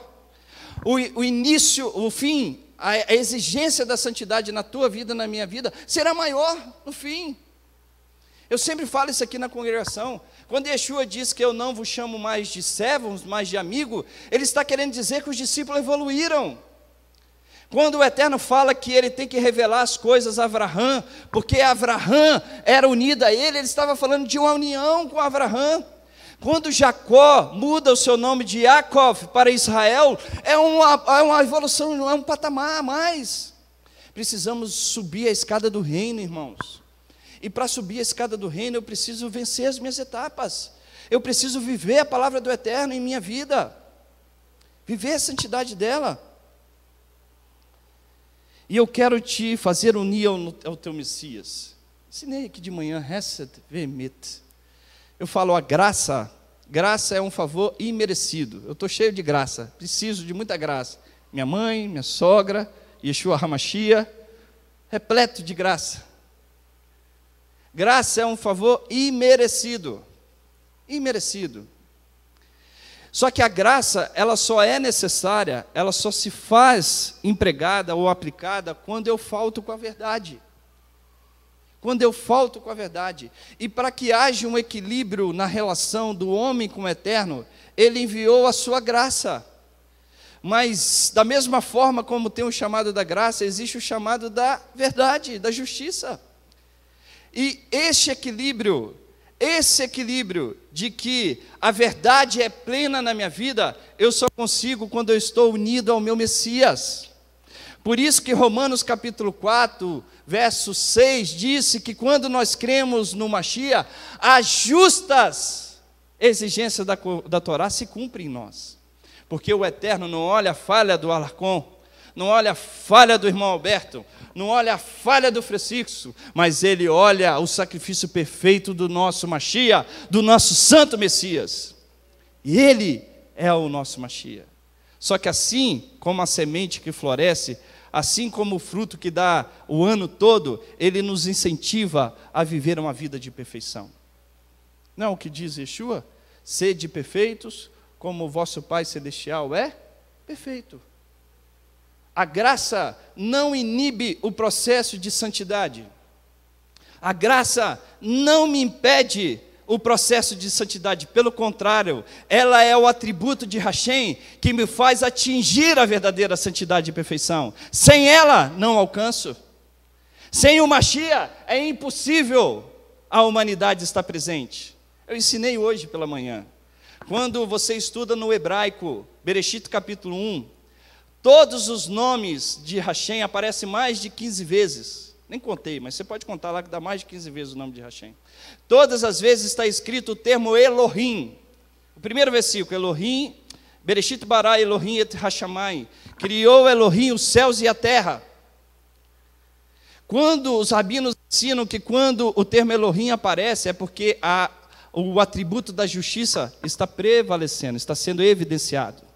O, o início, o fim, a, a exigência da santidade na tua vida, na minha vida, será maior no fim. Eu sempre falo isso aqui na congregação. Quando Yeshua diz que eu não vos chamo mais de servos, mas de amigo, ele está querendo dizer que os discípulos evoluíram. Quando o Eterno fala que ele tem que revelar as coisas a Abraão, porque Abraão era unido a ele, ele estava falando de uma união com Abraão. Quando Jacó muda o seu nome de Jacob para Israel, é uma, é uma evolução, é um patamar a mais. Precisamos subir a escada do reino, irmãos. E para subir a escada do reino, eu preciso vencer as minhas etapas. Eu preciso viver a palavra do eterno em minha vida. Viver a santidade dela. E eu quero te fazer unir ao, ao teu Messias. Ensinei aqui de manhã, Hesed Vemet. Eu falo a graça. Graça é um favor imerecido. Eu estou cheio de graça. Preciso de muita graça. Minha mãe, minha sogra, Yeshua Hamashia, repleto de graça. Graça é um favor imerecido. Imerecido. Só que a graça, ela só é necessária, ela só se faz empregada ou aplicada quando eu falto com a verdade. Quando eu falto com a verdade. E para que haja um equilíbrio na relação do homem com o eterno, ele enviou a sua graça. Mas, da mesma forma como tem o chamado da graça, existe o chamado da verdade, da justiça. E este equilíbrio, esse equilíbrio de que a verdade é plena na minha vida, eu só consigo quando eu estou unido ao meu Messias. Por isso que Romanos capítulo 4, verso 6 disse que quando nós cremos no Machia, as justas exigências da, da Torá se cumprem em nós. Porque o Eterno não olha a falha do Alarcon, não olha a falha do irmão Alberto, não olha a falha do Francisco, mas ele olha o sacrifício perfeito do nosso Machia, do nosso santo Messias. E ele é o nosso Machia. Só que assim como a semente que floresce, assim como o fruto que dá o ano todo, ele nos incentiva a viver uma vida de perfeição. Não é o que diz Yeshua? Sede perfeitos, como o vosso Pai Celestial é perfeito. A graça não inibe o processo de santidade. A graça não me impede o processo de santidade, pelo contrário, ela é o atributo de Hashem que me faz atingir a verdadeira santidade e perfeição. Sem ela, não alcanço. Sem o Mashiach, é impossível a humanidade estar presente. Eu ensinei hoje pela manhã. Quando você estuda no hebraico, Bereshit capítulo 1, Todos os nomes de Hashem aparecem mais de 15 vezes. Nem contei, mas você pode contar lá que dá mais de 15 vezes o nome de Hashem. Todas as vezes está escrito o termo Elohim. O primeiro versículo, Elohim, Bereshit bara Elohim et Hashamai. Criou Elohim os céus e a terra. Quando os rabinos ensinam que quando o termo Elohim aparece é porque a, o atributo da justiça está prevalecendo, está sendo evidenciado.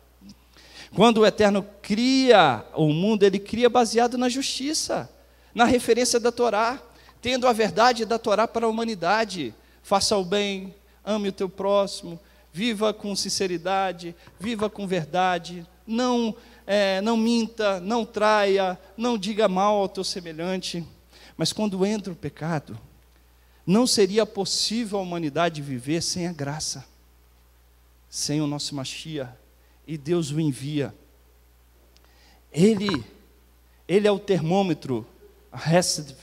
Quando o Eterno cria o mundo, ele cria baseado na justiça, na referência da Torá, tendo a verdade da Torá para a humanidade. Faça o bem, ame o teu próximo, viva com sinceridade, viva com verdade, não, é, não minta, não traia, não diga mal ao teu semelhante. Mas quando entra o pecado, não seria possível a humanidade viver sem a graça, sem o nosso Mashiach e Deus o envia. Ele, ele é o termômetro, Hesed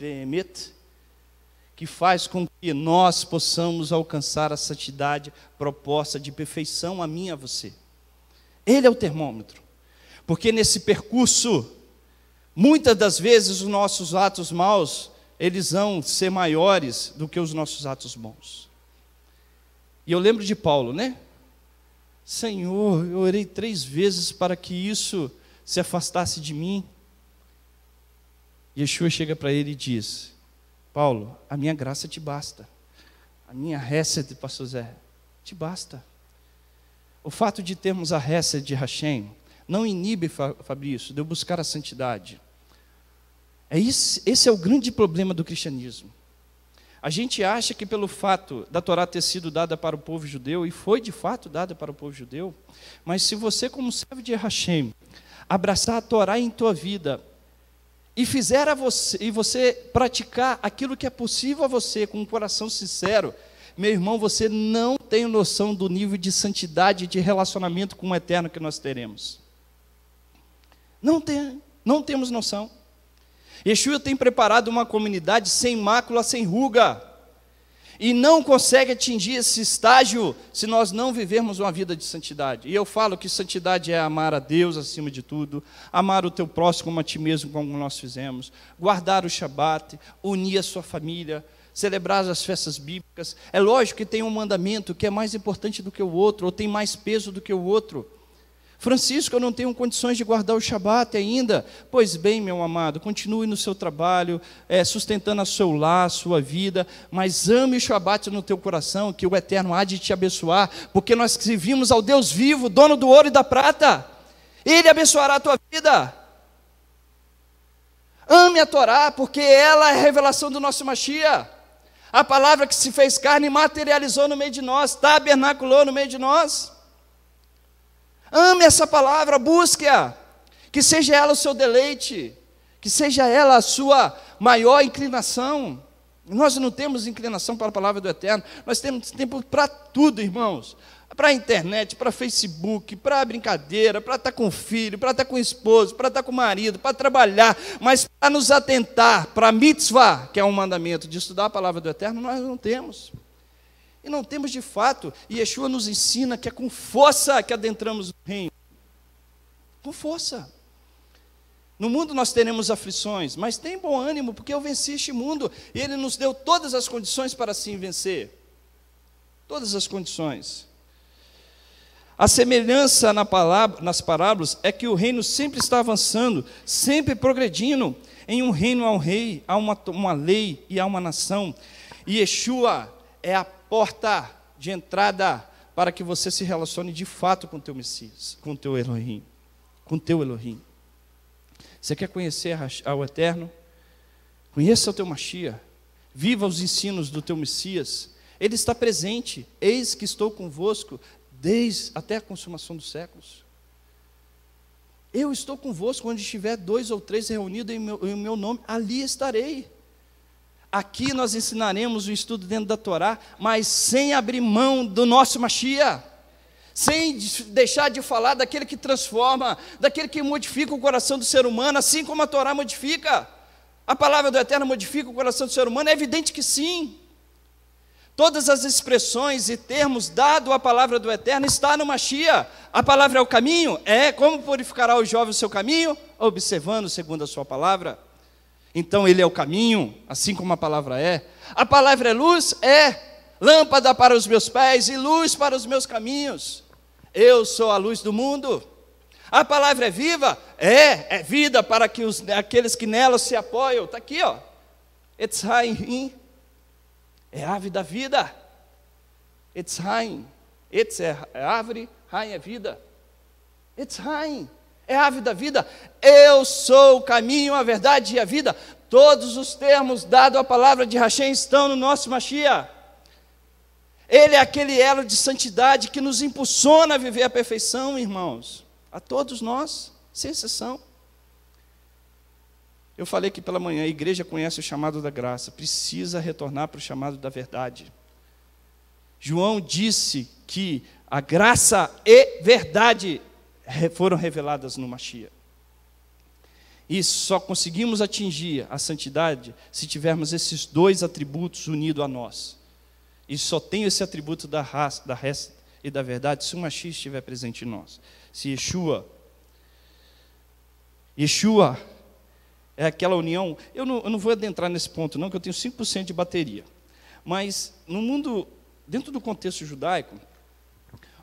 que faz com que nós possamos alcançar a santidade proposta de perfeição a mim e a você. Ele é o termômetro. Porque nesse percurso, muitas das vezes os nossos atos maus, eles vão ser maiores do que os nossos atos bons. E eu lembro de Paulo, né? Senhor, eu orei três vezes para que isso se afastasse de mim. Yeshua chega para ele e diz: Paulo, a minha graça te basta. A minha récede, pastor Zé, te basta. O fato de termos a récede de Hashem não inibe, Fabrício, de eu buscar a santidade. É isso. esse é o grande problema do cristianismo. A gente acha que pelo fato da Torá ter sido dada para o povo judeu, e foi de fato dada para o povo judeu, mas se você, como servo de Hashem, abraçar a Torá em tua vida e fizer a você, e você praticar aquilo que é possível a você com um coração sincero, meu irmão, você não tem noção do nível de santidade de relacionamento com o eterno que nós teremos. Não tem, não temos noção. Yeshua tem preparado uma comunidade sem mácula, sem ruga. E não consegue atingir esse estágio se nós não vivermos uma vida de santidade. E eu falo que santidade é amar a Deus acima de tudo, amar o teu próximo como a ti mesmo, como nós fizemos, guardar o Shabat, unir a sua família, celebrar as festas bíblicas. É lógico que tem um mandamento que é mais importante do que o outro, ou tem mais peso do que o outro. Francisco, eu não tenho condições de guardar o Shabat ainda. Pois bem, meu amado, continue no seu trabalho, é, sustentando a seu lar, a sua vida, mas ame o Shabat no teu coração, que o Eterno há de te abençoar, porque nós servimos ao Deus vivo, dono do ouro e da prata. Ele abençoará a tua vida. Ame a Torá, porque ela é a revelação do nosso Mashiach. A palavra que se fez carne materializou no meio de nós, tabernaculou no meio de nós. Ame essa palavra, busque-a. Que seja ela o seu deleite, que seja ela a sua maior inclinação. Nós não temos inclinação para a palavra do Eterno, nós temos tempo para tudo, irmãos. Para a internet, para Facebook, para a brincadeira, para estar com o filho, para estar com o esposo, para estar com o marido, para trabalhar, mas para nos atentar para a mitzvah, que é um mandamento de estudar a palavra do Eterno, nós não temos. E não temos de fato. E Yeshua nos ensina que é com força que adentramos o reino. Com força. No mundo nós teremos aflições, mas tem bom ânimo, porque eu venci este mundo e ele nos deu todas as condições para assim vencer. Todas as condições. A semelhança na palavra, nas parábolas é que o reino sempre está avançando, sempre progredindo. Em um reino há um rei, há uma, uma lei e há uma nação. E Yeshua é a porta de entrada para que você se relacione de fato com teu Messias, com teu Elohim, com teu Elohim. Você quer conhecer ao Eterno? Conheça o teu Machia, viva os ensinos do teu Messias. Ele está presente, eis que estou convosco desde até a consumação dos séculos. Eu estou convosco onde estiver dois ou três reunidos em meu, em meu nome, ali estarei. Aqui nós ensinaremos o estudo dentro da Torá, mas sem abrir mão do nosso Mashiach sem deixar de falar daquele que transforma, daquele que modifica o coração do ser humano, assim como a Torá modifica. A palavra do Eterno modifica o coração do ser humano? É evidente que sim. Todas as expressões e termos dado à palavra do Eterno está no Machia. A palavra é o caminho? É. Como purificará o jovem o seu caminho? Observando segundo a sua palavra. Então ele é o caminho, assim como a palavra é. A palavra é luz? É. Lâmpada para os meus pés e luz para os meus caminhos. Eu sou a luz do mundo. A palavra é viva? É, é vida para que os, aqueles que nela se apoiam. Está aqui, ó. Etzraim. É ave da vida. Etzraim. Etz é, é árvore, Raim é vida. Etzraim é ave da vida. Eu sou o caminho, a verdade e a vida. Todos os termos dados à palavra de Hashem estão no nosso Mashiach. Ele é aquele elo de santidade que nos impulsiona a viver a perfeição, irmãos. A todos nós, sem exceção. Eu falei que pela manhã a igreja conhece o chamado da graça, precisa retornar para o chamado da verdade. João disse que a graça e é verdade foram reveladas no Machia. E só conseguimos atingir a santidade se tivermos esses dois atributos unidos a nós. E só tem esse atributo da raça, da resta e da verdade se o Machia estiver presente em nós. Se Yeshua. Yeshua é aquela união. Eu não, eu não vou adentrar nesse ponto, não, que eu tenho 5% de bateria. Mas no mundo, dentro do contexto judaico,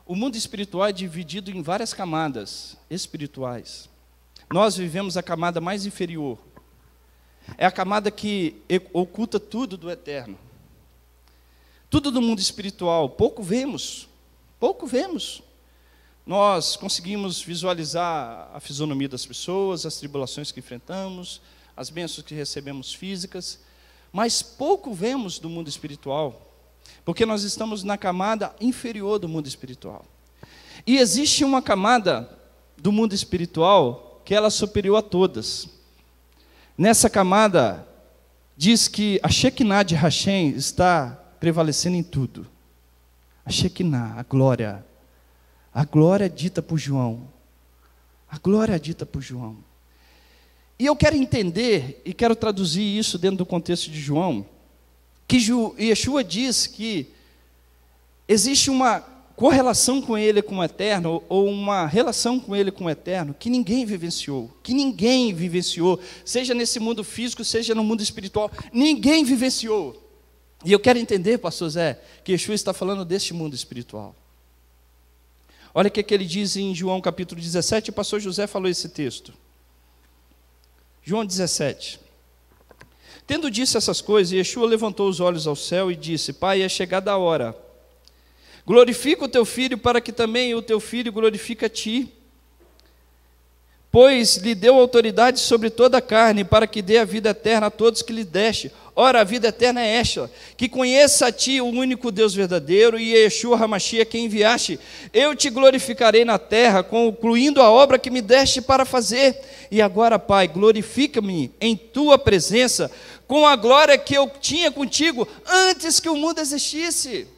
o mundo espiritual é dividido em várias camadas espirituais. Nós vivemos a camada mais inferior. É a camada que oculta tudo do eterno. Tudo do mundo espiritual, pouco vemos. Pouco vemos. Nós conseguimos visualizar a fisionomia das pessoas, as tribulações que enfrentamos, as bênçãos que recebemos físicas, mas pouco vemos do mundo espiritual. Porque nós estamos na camada inferior do mundo espiritual. E existe uma camada do mundo espiritual que ela é superior a todas. Nessa camada diz que a Shekinah de Hashem está prevalecendo em tudo. A Shekinah, a glória. A glória é dita por João. A glória é dita por João. E eu quero entender e quero traduzir isso dentro do contexto de João, que Yeshua diz que existe uma correlação com ele com o eterno, ou uma relação com ele com o eterno, que ninguém vivenciou, que ninguém vivenciou, seja nesse mundo físico, seja no mundo espiritual, ninguém vivenciou. E eu quero entender, pastor Zé, que Yeshua está falando deste mundo espiritual. Olha o que, é que ele diz em João capítulo 17, o pastor José falou esse texto. João 17. Tendo dito essas coisas, Yeshua levantou os olhos ao céu e disse: Pai, é chegada a hora. Glorifica o teu filho, para que também o teu filho glorifique a ti. Pois lhe deu autoridade sobre toda a carne, para que dê a vida eterna a todos que lhe deste. Ora, a vida eterna é esta: que conheça a ti o único Deus verdadeiro e Yeshua Hamashia quem enviaste. Eu te glorificarei na terra, concluindo a obra que me deste para fazer. E agora, Pai, glorifica-me em tua presença, com a glória que eu tinha contigo antes que o mundo existisse.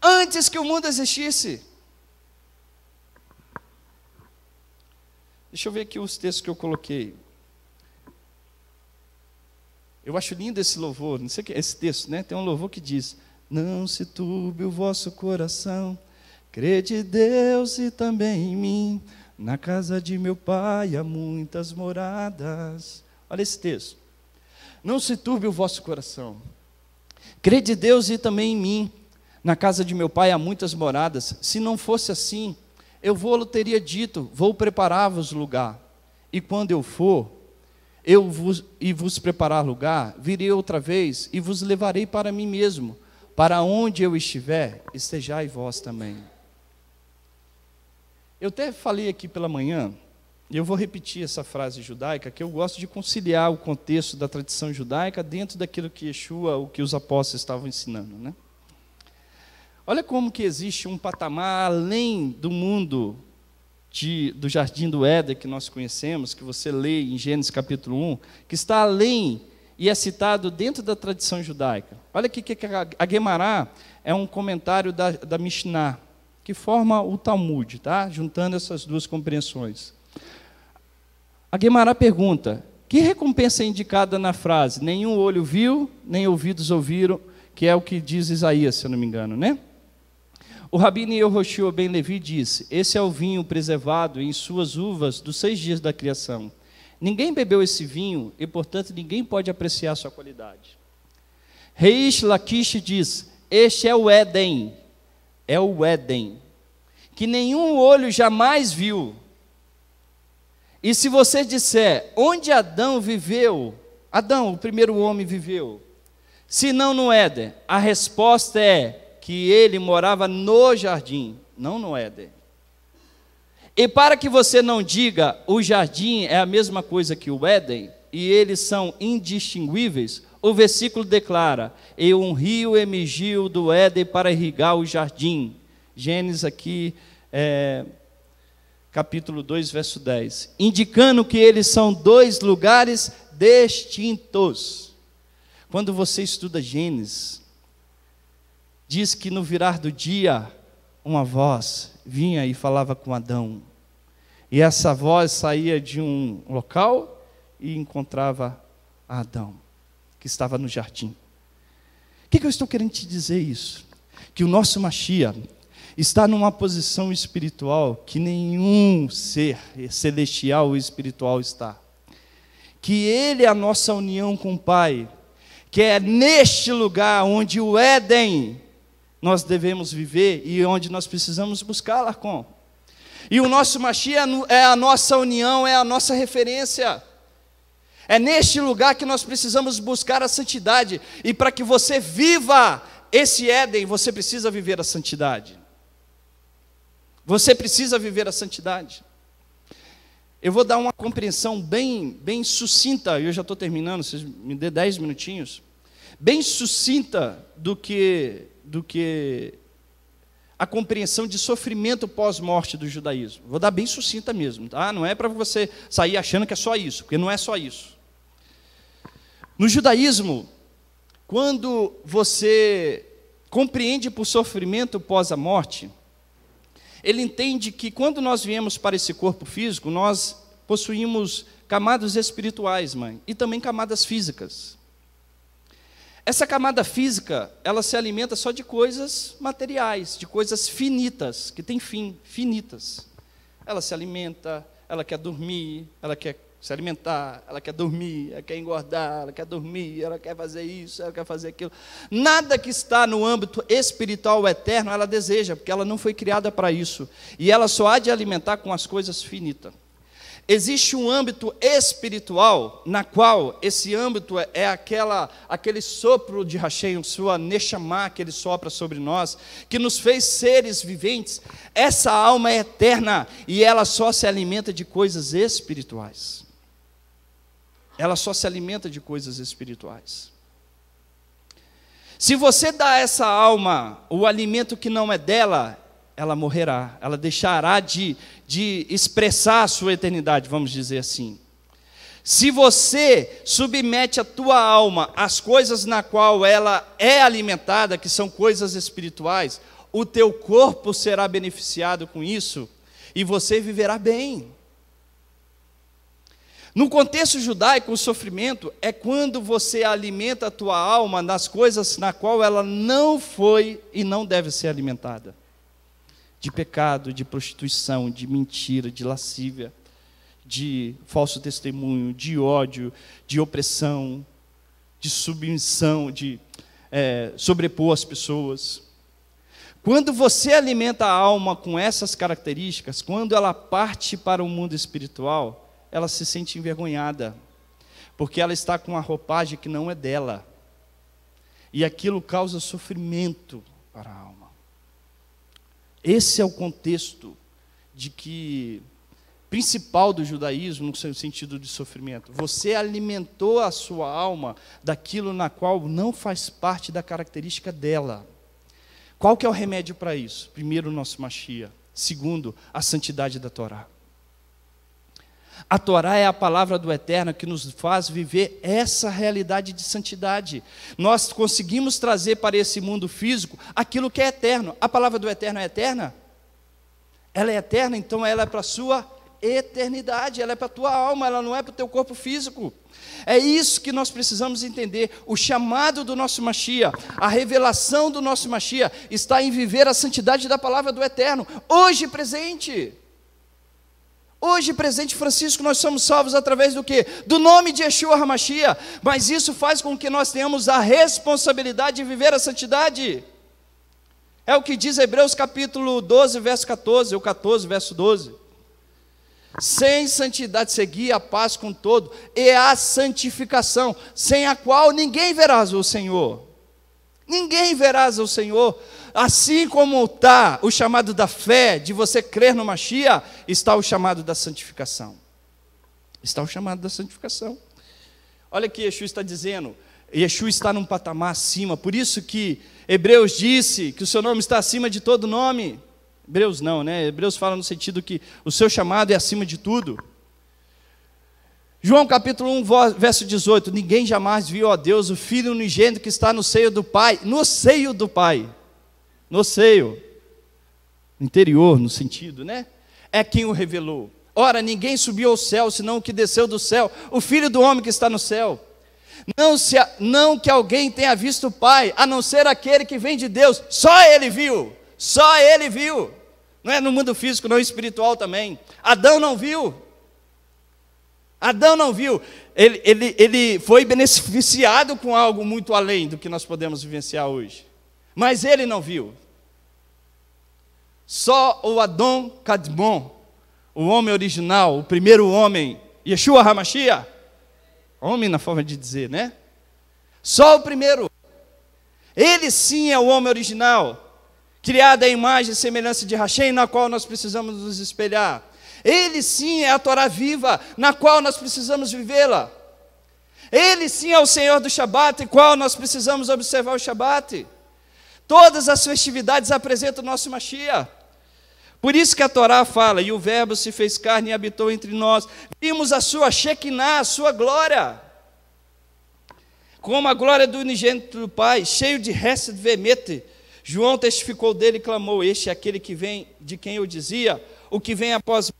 Antes que o mundo existisse. Deixa eu ver aqui os textos que eu coloquei. Eu acho lindo esse louvor, não sei que esse texto, né? Tem um louvor que diz: Não se turbe o vosso coração, crede em Deus e também em mim. Na casa de meu pai há muitas moradas. Olha esse texto. Não se turbe o vosso coração. Crede Deus e também em mim. Na casa de meu pai há muitas moradas. Se não fosse assim, eu vou teria dito: vou preparar-vos lugar. E quando eu for, eu vos, e vos preparar lugar, virei outra vez e vos levarei para mim mesmo, para onde eu estiver, estejai vós também. Eu até falei aqui pela manhã eu vou repetir essa frase judaica, que eu gosto de conciliar o contexto da tradição judaica dentro daquilo que Yeshua, o que os apóstolos estavam ensinando. Né? Olha como que existe um patamar além do mundo de, do Jardim do Éden que nós conhecemos, que você lê em Gênesis capítulo 1, que está além e é citado dentro da tradição judaica. Olha aqui que a Gemara é um comentário da, da Mishnah, que forma o Talmud, tá? juntando essas duas compreensões. A Guimarães pergunta: que recompensa é indicada na frase? Nenhum olho viu, nem ouvidos ouviram, que é o que diz Isaías, se eu não me engano, né? O Rabino Yehoshua Ben Levi disse: Esse é o vinho preservado em suas uvas dos seis dias da criação. Ninguém bebeu esse vinho e, portanto, ninguém pode apreciar sua qualidade. Reish Lakish diz: Este é o Éden, é o Éden, que nenhum olho jamais viu, e se você disser onde Adão viveu, Adão, o primeiro homem, viveu, se não no Éden, a resposta é que ele morava no jardim, não no Éden. E para que você não diga o jardim é a mesma coisa que o Éden e eles são indistinguíveis, o versículo declara: E um rio emergiu do Éden para irrigar o jardim. Gênesis aqui é, capítulo 2, verso 10, indicando que eles são dois lugares distintos. Quando você estuda Gênesis, diz que no virar do dia, uma voz vinha e falava com Adão. E essa voz saía de um local e encontrava Adão, que estava no jardim. O que, que eu estou querendo te dizer isso? Que o nosso Mashiach, está numa posição espiritual que nenhum ser celestial ou espiritual está. Que Ele é a nossa união com o Pai, que é neste lugar onde o Éden nós devemos viver e onde nós precisamos buscar, Larcon. E o nosso Mashiach é a é nossa união, é a nossa referência. É neste lugar que nós precisamos buscar a santidade. E para que você viva esse Éden, você precisa viver a santidade. Você precisa viver a santidade. Eu vou dar uma compreensão bem, bem sucinta, eu já estou terminando, vocês me dê dez minutinhos. Bem sucinta do que, do que a compreensão de sofrimento pós-morte do judaísmo. Vou dar bem sucinta mesmo, tá? Não é para você sair achando que é só isso, porque não é só isso. No judaísmo, quando você compreende por sofrimento pós a morte, ele entende que quando nós viemos para esse corpo físico, nós possuímos camadas espirituais, mãe, e também camadas físicas. Essa camada física, ela se alimenta só de coisas materiais, de coisas finitas, que tem fim, finitas. Ela se alimenta, ela quer dormir, ela quer se alimentar, ela quer dormir, ela quer engordar, ela quer dormir, ela quer fazer isso, ela quer fazer aquilo. Nada que está no âmbito espiritual eterno ela deseja, porque ela não foi criada para isso. E ela só há de alimentar com as coisas finitas. Existe um âmbito espiritual na qual esse âmbito é, é aquela, aquele sopro de Hashem, sua Neshama que ele sopra sobre nós, que nos fez seres viventes. Essa alma é eterna e ela só se alimenta de coisas espirituais ela só se alimenta de coisas espirituais. Se você dá a essa alma o alimento que não é dela, ela morrerá, ela deixará de, de expressar a sua eternidade, vamos dizer assim. Se você submete a tua alma às coisas na qual ela é alimentada, que são coisas espirituais, o teu corpo será beneficiado com isso e você viverá bem. No contexto judaico, o sofrimento é quando você alimenta a tua alma nas coisas na qual ela não foi e não deve ser alimentada. De pecado, de prostituição, de mentira, de lascívia, de falso testemunho, de ódio, de opressão, de submissão, de é, sobrepor as pessoas. Quando você alimenta a alma com essas características, quando ela parte para o mundo espiritual, ela se sente envergonhada, porque ela está com uma roupagem que não é dela. E aquilo causa sofrimento para a alma. Esse é o contexto de que principal do judaísmo no seu sentido de sofrimento. Você alimentou a sua alma daquilo na qual não faz parte da característica dela. Qual que é o remédio para isso? Primeiro, o nosso machia. Segundo, a santidade da Torá. A Torá é a palavra do Eterno que nos faz viver essa realidade de santidade. Nós conseguimos trazer para esse mundo físico aquilo que é eterno. A palavra do Eterno é eterna? Ela é eterna, então ela é para a sua eternidade, ela é para a tua alma, ela não é para o teu corpo físico. É isso que nós precisamos entender. O chamado do nosso Machia, a revelação do nosso Machia, está em viver a santidade da palavra do Eterno, hoje presente. Hoje, presente Francisco, nós somos salvos através do que? Do nome de Yeshua Hamashia. Mas isso faz com que nós tenhamos a responsabilidade de viver a santidade. É o que diz Hebreus capítulo 12, verso 14, ou 14, verso 12. Sem santidade seguir a paz com todo, e a santificação, sem a qual ninguém verás o Senhor. Ninguém verás o Senhor assim como está o chamado da fé, de você crer no Machia, está o chamado da santificação. Está o chamado da santificação. Olha que Yeshua está dizendo, Yeshua está num patamar acima, por isso que Hebreus disse que o seu nome está acima de todo nome. Hebreus não, né? Hebreus fala no sentido que o seu chamado é acima de tudo. João capítulo 1, verso 18: Ninguém jamais viu a Deus, o Filho unigênito que está no seio do Pai, no seio do Pai no seio interior, no sentido, né? É quem o revelou. Ora, ninguém subiu ao céu, senão o que desceu do céu, o filho do homem que está no céu. Não, se, não que alguém tenha visto o Pai, a não ser aquele que vem de Deus, só ele viu, só ele viu. Não é no mundo físico, não é espiritual também. Adão não viu. Adão não viu. Ele, ele, ele foi beneficiado com algo muito além do que nós podemos vivenciar hoje mas ele não viu. Só o Adão Kadmon, o homem original, o primeiro homem, Yeshua Hamashia, homem na forma de dizer, né? Só o primeiro. Ele sim é o homem original, criado à imagem e semelhança de Hashem, na qual nós precisamos nos espelhar. Ele sim é a Torá viva, na qual nós precisamos vivê-la. Ele sim é o Senhor do Shabat, qual nós precisamos observar o Shabat. Todas as festividades apresentam o nosso Mashiach. Por isso que a Torá fala, e o verbo se fez carne e habitou entre nós. Vimos a sua Shekinah, a sua glória. Como a glória do unigênito do Pai, cheio de resto de vemete. João testificou dele e clamou, este é aquele que vem, de quem eu dizia, o que vem após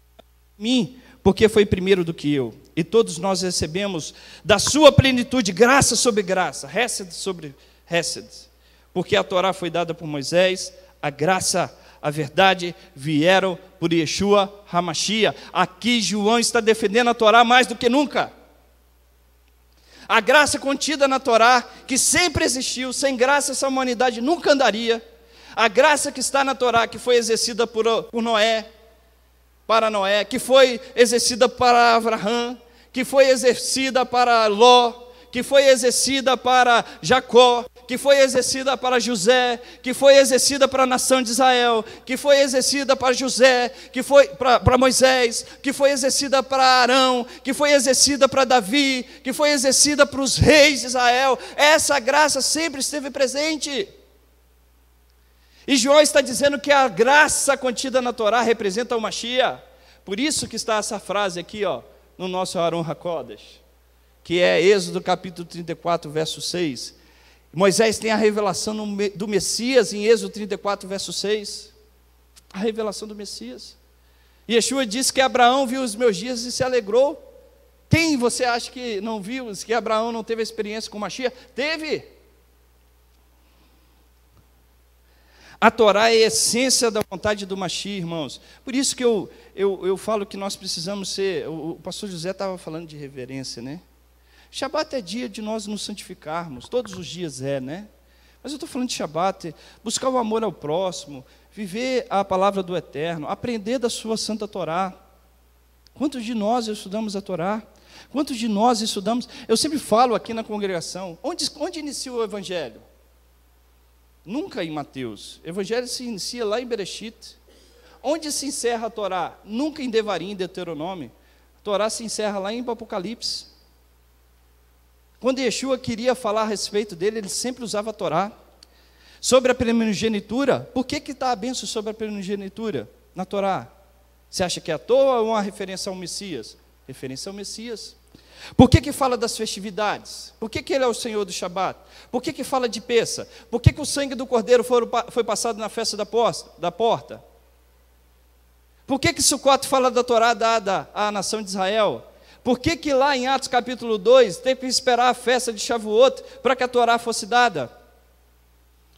mim, porque foi primeiro do que eu. E todos nós recebemos da sua plenitude graça sobre graça, récede sobre récede. Porque a Torá foi dada por Moisés, a graça, a verdade vieram por Yeshua Hamashia. Aqui João está defendendo a Torá mais do que nunca. A graça contida na Torá, que sempre existiu, sem graça essa humanidade nunca andaria. A graça que está na Torá, que foi exercida por, por Noé, para Noé, que foi exercida para Abraão, que foi exercida para Ló, que foi exercida para Jacó, que foi exercida para José, que foi exercida para a nação de Israel, que foi exercida para José, que foi para, para Moisés, que foi exercida para Arão, que foi exercida para Davi, que foi exercida para os reis de Israel. Essa graça sempre esteve presente. E João está dizendo que a graça contida na Torá representa o Mashiach. Por isso que está essa frase aqui, ó, no nosso Aron Hakodesh que é Êxodo capítulo 34, verso 6. Moisés tem a revelação do Messias em Êxodo 34, verso 6. A revelação do Messias. Yeshua disse que Abraão viu os meus dias e se alegrou. Quem você acha que não viu, que Abraão não teve experiência com Machia? Teve. A Torá é a essência da vontade do Machia, irmãos. Por isso que eu, eu, eu falo que nós precisamos ser. o pastor José estava falando de reverência, né? Shabat é dia de nós nos santificarmos, todos os dias é, né? Mas eu estou falando de Shabat, buscar o amor ao próximo, viver a palavra do Eterno, aprender da sua santa Torá. Quantos de nós estudamos a Torá? Quantos de nós estudamos? Eu sempre falo aqui na congregação, onde, onde inicia o Evangelho? Nunca em Mateus. O Evangelho se inicia lá em Berechit. Onde se encerra a Torá? Nunca em Devarim, Deuteronômio. A Torá se encerra lá em Apocalipse. Quando Yeshua queria falar a respeito dele, ele sempre usava a Torá. Sobre a primogenitura, por que está a benção sobre a primogenitura na Torá? Você acha que é à toa ou é uma referência ao Messias? Referência ao Messias. Por que, que fala das festividades? Por que, que ele é o Senhor do Shabat? Por que, que fala de peça? Por que, que o sangue do cordeiro foi, foi passado na festa da, posta, da porta? Por que, que Sukkot fala da Torá dada à nação de Israel? Por que, que lá em Atos capítulo 2 teve que esperar a festa de Shavuot para que a Torá fosse dada?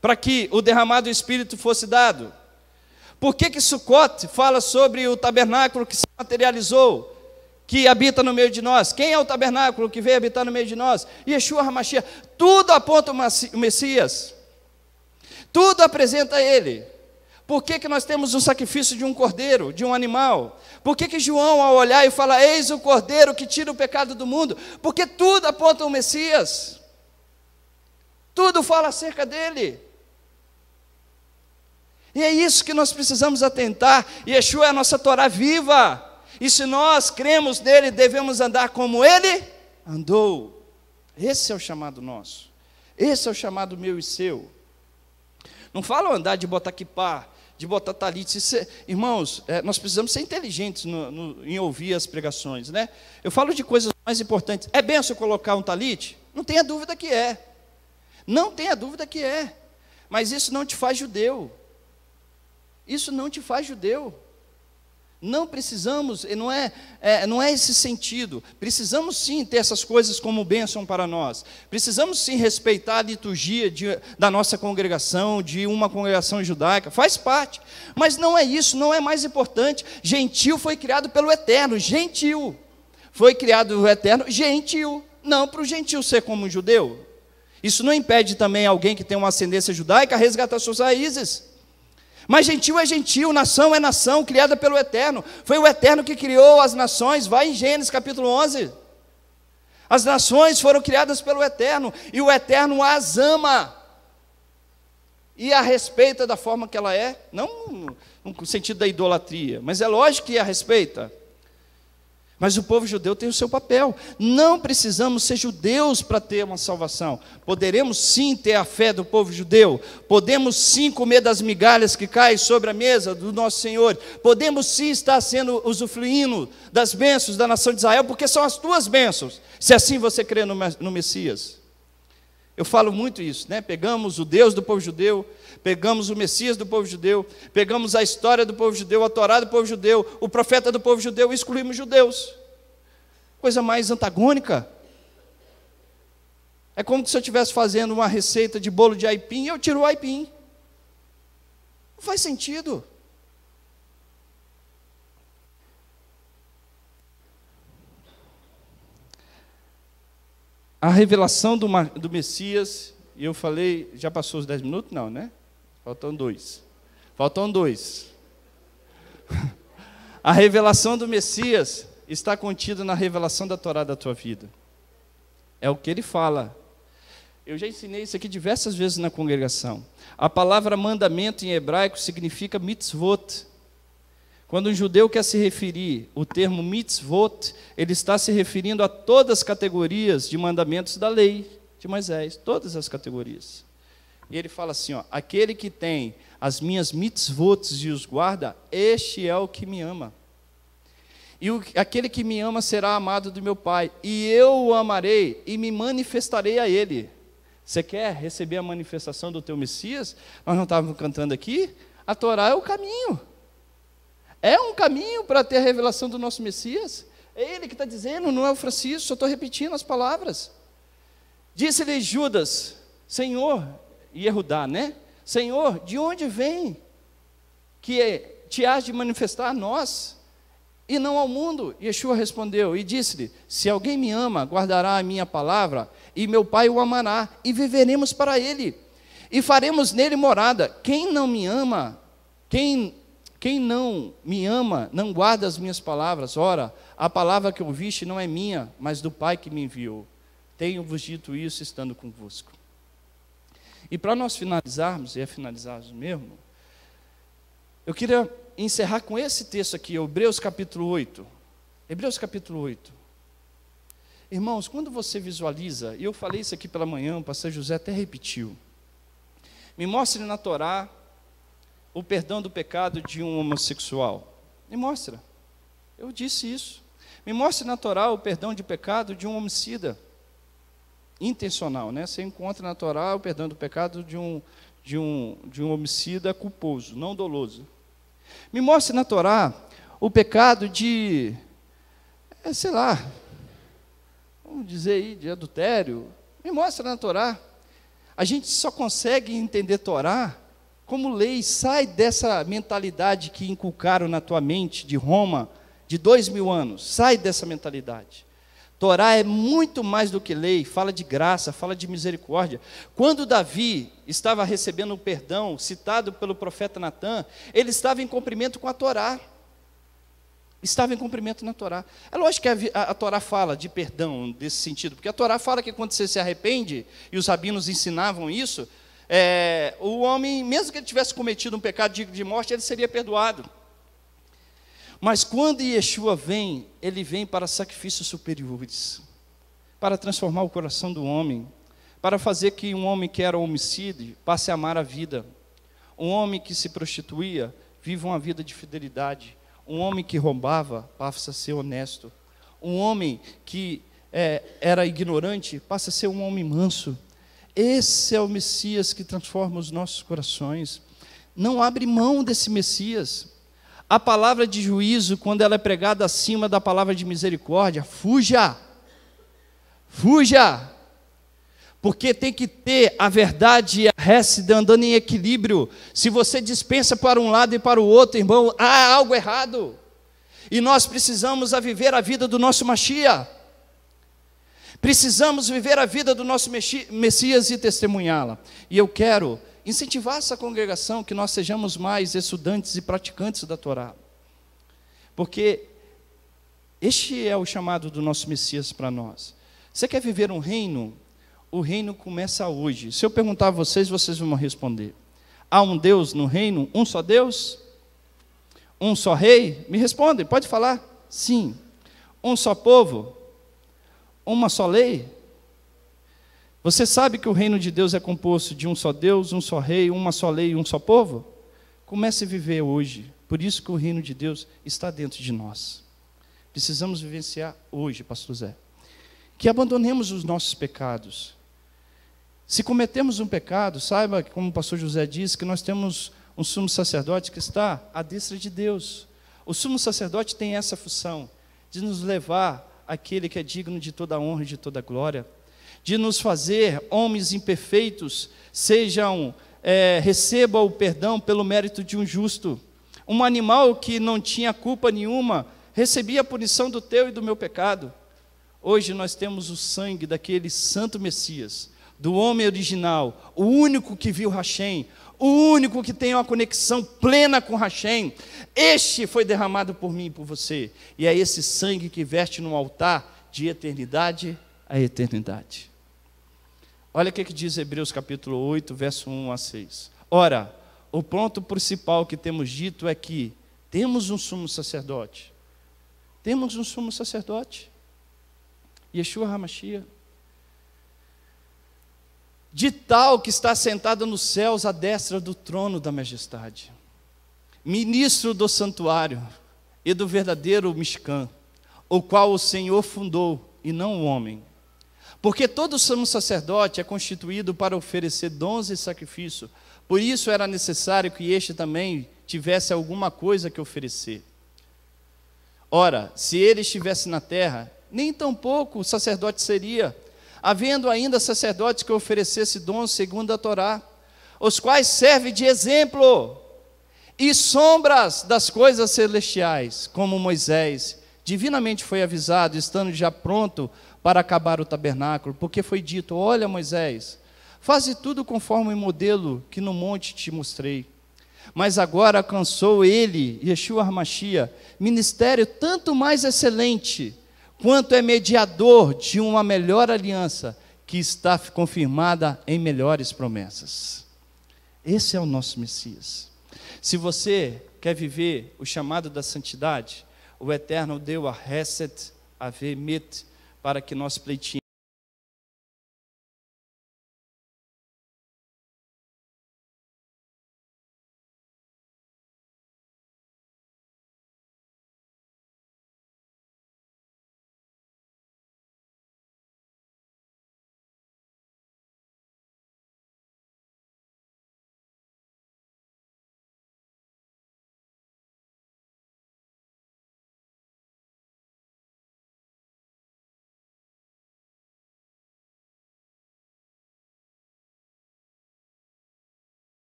Para que o derramado Espírito fosse dado? Por que, que Sucote fala sobre o tabernáculo que se materializou, que habita no meio de nós? Quem é o tabernáculo que veio habitar no meio de nós? Yeshua HaMashiach. Tudo aponta o Messias. Tudo apresenta ele. Por que, que nós temos o sacrifício de um cordeiro, de um animal? Por que, que João, ao olhar e falar, eis o cordeiro que tira o pecado do mundo? Porque tudo aponta ao Messias, tudo fala acerca dele. E é isso que nós precisamos atentar. Yeshua é a nossa Torá viva. E se nós cremos nele, devemos andar como ele andou. Esse é o chamado nosso. Esse é o chamado meu e seu. Não fala andar de botaquipá, de botar talite. irmãos, é, nós precisamos ser inteligentes no, no, em ouvir as pregações, né? Eu falo de coisas mais importantes. É benção colocar um talite? Não tenha dúvida que é. Não tenha dúvida que é. Mas isso não te faz judeu. Isso não te faz judeu. Não precisamos, não é, é, não é esse sentido. Precisamos sim ter essas coisas como bênção para nós. Precisamos sim respeitar a liturgia de, da nossa congregação, de uma congregação judaica, faz parte. Mas não é isso, não é mais importante. Gentil foi criado pelo Eterno, gentil. Foi criado o Eterno, gentil. Não para o gentil ser como um judeu. Isso não impede também alguém que tem uma ascendência judaica resgatar suas raízes. Mas gentil é gentil, nação é nação, criada pelo Eterno. Foi o Eterno que criou as nações, vai em Gênesis capítulo 11. As nações foram criadas pelo Eterno, e o Eterno as ama. E a respeita da forma que ela é, não no sentido da idolatria, mas é lógico que a respeita. Mas o povo judeu tem o seu papel. Não precisamos ser judeus para ter uma salvação. Poderemos sim ter a fé do povo judeu. Podemos sim comer das migalhas que caem sobre a mesa do nosso Senhor. Podemos sim estar sendo usufruindo das bênçãos da nação de Israel, porque são as tuas bênçãos. Se assim você crê no Messias. Eu falo muito isso, né? Pegamos o Deus do povo judeu, pegamos o Messias do povo judeu, pegamos a história do povo judeu, a Torá do povo judeu, o profeta do povo judeu e excluímos judeus. Coisa mais antagônica. É como se eu estivesse fazendo uma receita de bolo de aipim e eu tiro o aipim. Não faz sentido. a revelação do, do Messias, e eu falei, já passou os 10 minutos? Não, né? Faltam dois. Faltam dois. *laughs* A revelação do Messias está contida na revelação da Torá da tua vida. É o que ele fala. Eu já ensinei isso aqui diversas vezes na congregação. A palavra mandamento em hebraico significa mitzvot, quando um judeu quer se referir o termo mitzvot, ele está se referindo a todas as categorias de mandamentos da lei de Moisés, todas as categorias. E ele fala assim: ó, aquele que tem as minhas mitzvot e os guarda, este é o que me ama. E o, aquele que me ama será amado do meu Pai, e eu o amarei e me manifestarei a ele. Você quer receber a manifestação do teu Messias? Nós não estávamos cantando aqui? A Torá é o caminho. É um caminho para ter a revelação do nosso Messias. É ele que está dizendo, não é o Francisco, só estou repetindo as palavras. Disse-lhe Judas, Senhor, e Erudá, né? Senhor, de onde vem que te has de manifestar a nós e não ao mundo? Yeshua respondeu e disse-lhe: Se alguém me ama, guardará a minha palavra, e meu Pai o amará, e viveremos para ele, e faremos nele morada. Quem não me ama, quem quem não me ama, não guarda as minhas palavras. Ora, a palavra que ouviste não é minha, mas do Pai que me enviou. Tenho-vos dito isso estando convosco. E para nós finalizarmos, e é finalizarmos mesmo, eu queria encerrar com esse texto aqui, Hebreus capítulo 8. Hebreus capítulo 8. Irmãos, quando você visualiza, e eu falei isso aqui pela manhã, o pastor José até repetiu. Me mostre na Torá o perdão do pecado de um homossexual? Me mostra. Eu disse isso. Me mostra na Torá o perdão de pecado de um homicida intencional, né? Você encontra na Torá o perdão do pecado de um de um de um homicida culposo, não doloso. Me mostra na Torá o pecado de é, sei lá, vamos dizer aí, de adultério. Me mostra na Torá. A gente só consegue entender Torá como lei, sai dessa mentalidade que inculcaram na tua mente de Roma, de dois mil anos, sai dessa mentalidade. Torá é muito mais do que lei, fala de graça, fala de misericórdia. Quando Davi estava recebendo o perdão, citado pelo profeta Natan, ele estava em cumprimento com a Torá. Estava em cumprimento na Torá. É lógico que a, a, a Torá fala de perdão desse sentido, porque a Torá fala que quando você se arrepende, e os rabinos ensinavam isso, é, o homem, mesmo que ele tivesse cometido um pecado digno de morte, ele seria perdoado. Mas quando Yeshua vem, ele vem para sacrifícios superiores, para transformar o coração do homem, para fazer que um homem que era homicídio passe a amar a vida, um homem que se prostituía viva uma vida de fidelidade, um homem que roubava passa a ser honesto, um homem que é, era ignorante passa a ser um homem manso, esse é o Messias que transforma os nossos corações. Não abre mão desse Messias. A palavra de juízo, quando ela é pregada acima da palavra de misericórdia, fuja. Fuja. Porque tem que ter a verdade e a récida andando em equilíbrio. Se você dispensa para um lado e para o outro, irmão, há algo errado. E nós precisamos a viver a vida do nosso Mashiach. Precisamos viver a vida do nosso Messias e testemunhá-la. E eu quero incentivar essa congregação que nós sejamos mais estudantes e praticantes da Torá. Porque este é o chamado do nosso Messias para nós. Você quer viver um reino? O reino começa hoje. Se eu perguntar a vocês, vocês vão responder. Há um Deus no reino? Um só Deus? Um só rei? Me responde. pode falar? Sim. Um só povo? uma só lei? Você sabe que o reino de Deus é composto de um só Deus, um só rei, uma só lei e um só povo? Comece a viver hoje. Por isso que o reino de Deus está dentro de nós. Precisamos vivenciar hoje, pastor Zé. Que abandonemos os nossos pecados. Se cometemos um pecado, saiba que, como o pastor José disse, que nós temos um sumo sacerdote que está à destra de Deus. O sumo sacerdote tem essa função de nos levar aquele que é digno de toda honra e de toda glória, de nos fazer homens imperfeitos, sejam é, receba o perdão pelo mérito de um justo. Um animal que não tinha culpa nenhuma recebia a punição do teu e do meu pecado. Hoje nós temos o sangue daquele santo Messias, do homem original, o único que viu Rachem, o único que tem uma conexão plena com Hashem. Este foi derramado por mim e por você. E é esse sangue que veste no altar de eternidade a eternidade. Olha o que, é que diz Hebreus capítulo 8, verso 1 a 6. Ora, o ponto principal que temos dito é que temos um sumo sacerdote. Temos um sumo sacerdote. Yeshua Hamashiach de tal que está sentada nos céus à destra do trono da majestade, ministro do santuário e do verdadeiro Mishkan, o qual o Senhor fundou e não o homem. Porque todo sumo sacerdote é constituído para oferecer dons e sacrifício, por isso era necessário que este também tivesse alguma coisa que oferecer. Ora, se ele estivesse na terra, nem tampouco o sacerdote seria, havendo ainda sacerdotes que oferecesse dons segundo a Torá, os quais servem de exemplo e sombras das coisas celestiais, como Moisés divinamente foi avisado, estando já pronto para acabar o tabernáculo, porque foi dito: Olha, Moisés, faze tudo conforme o modelo que no monte te mostrei. Mas agora alcançou ele, Yeshua Hamashia, ministério tanto mais excelente quanto é mediador de uma melhor aliança que está confirmada em melhores promessas. Esse é o nosso Messias. Se você quer viver o chamado da santidade, o Eterno deu a Reset, a Vemet, para que nós pleiteemos.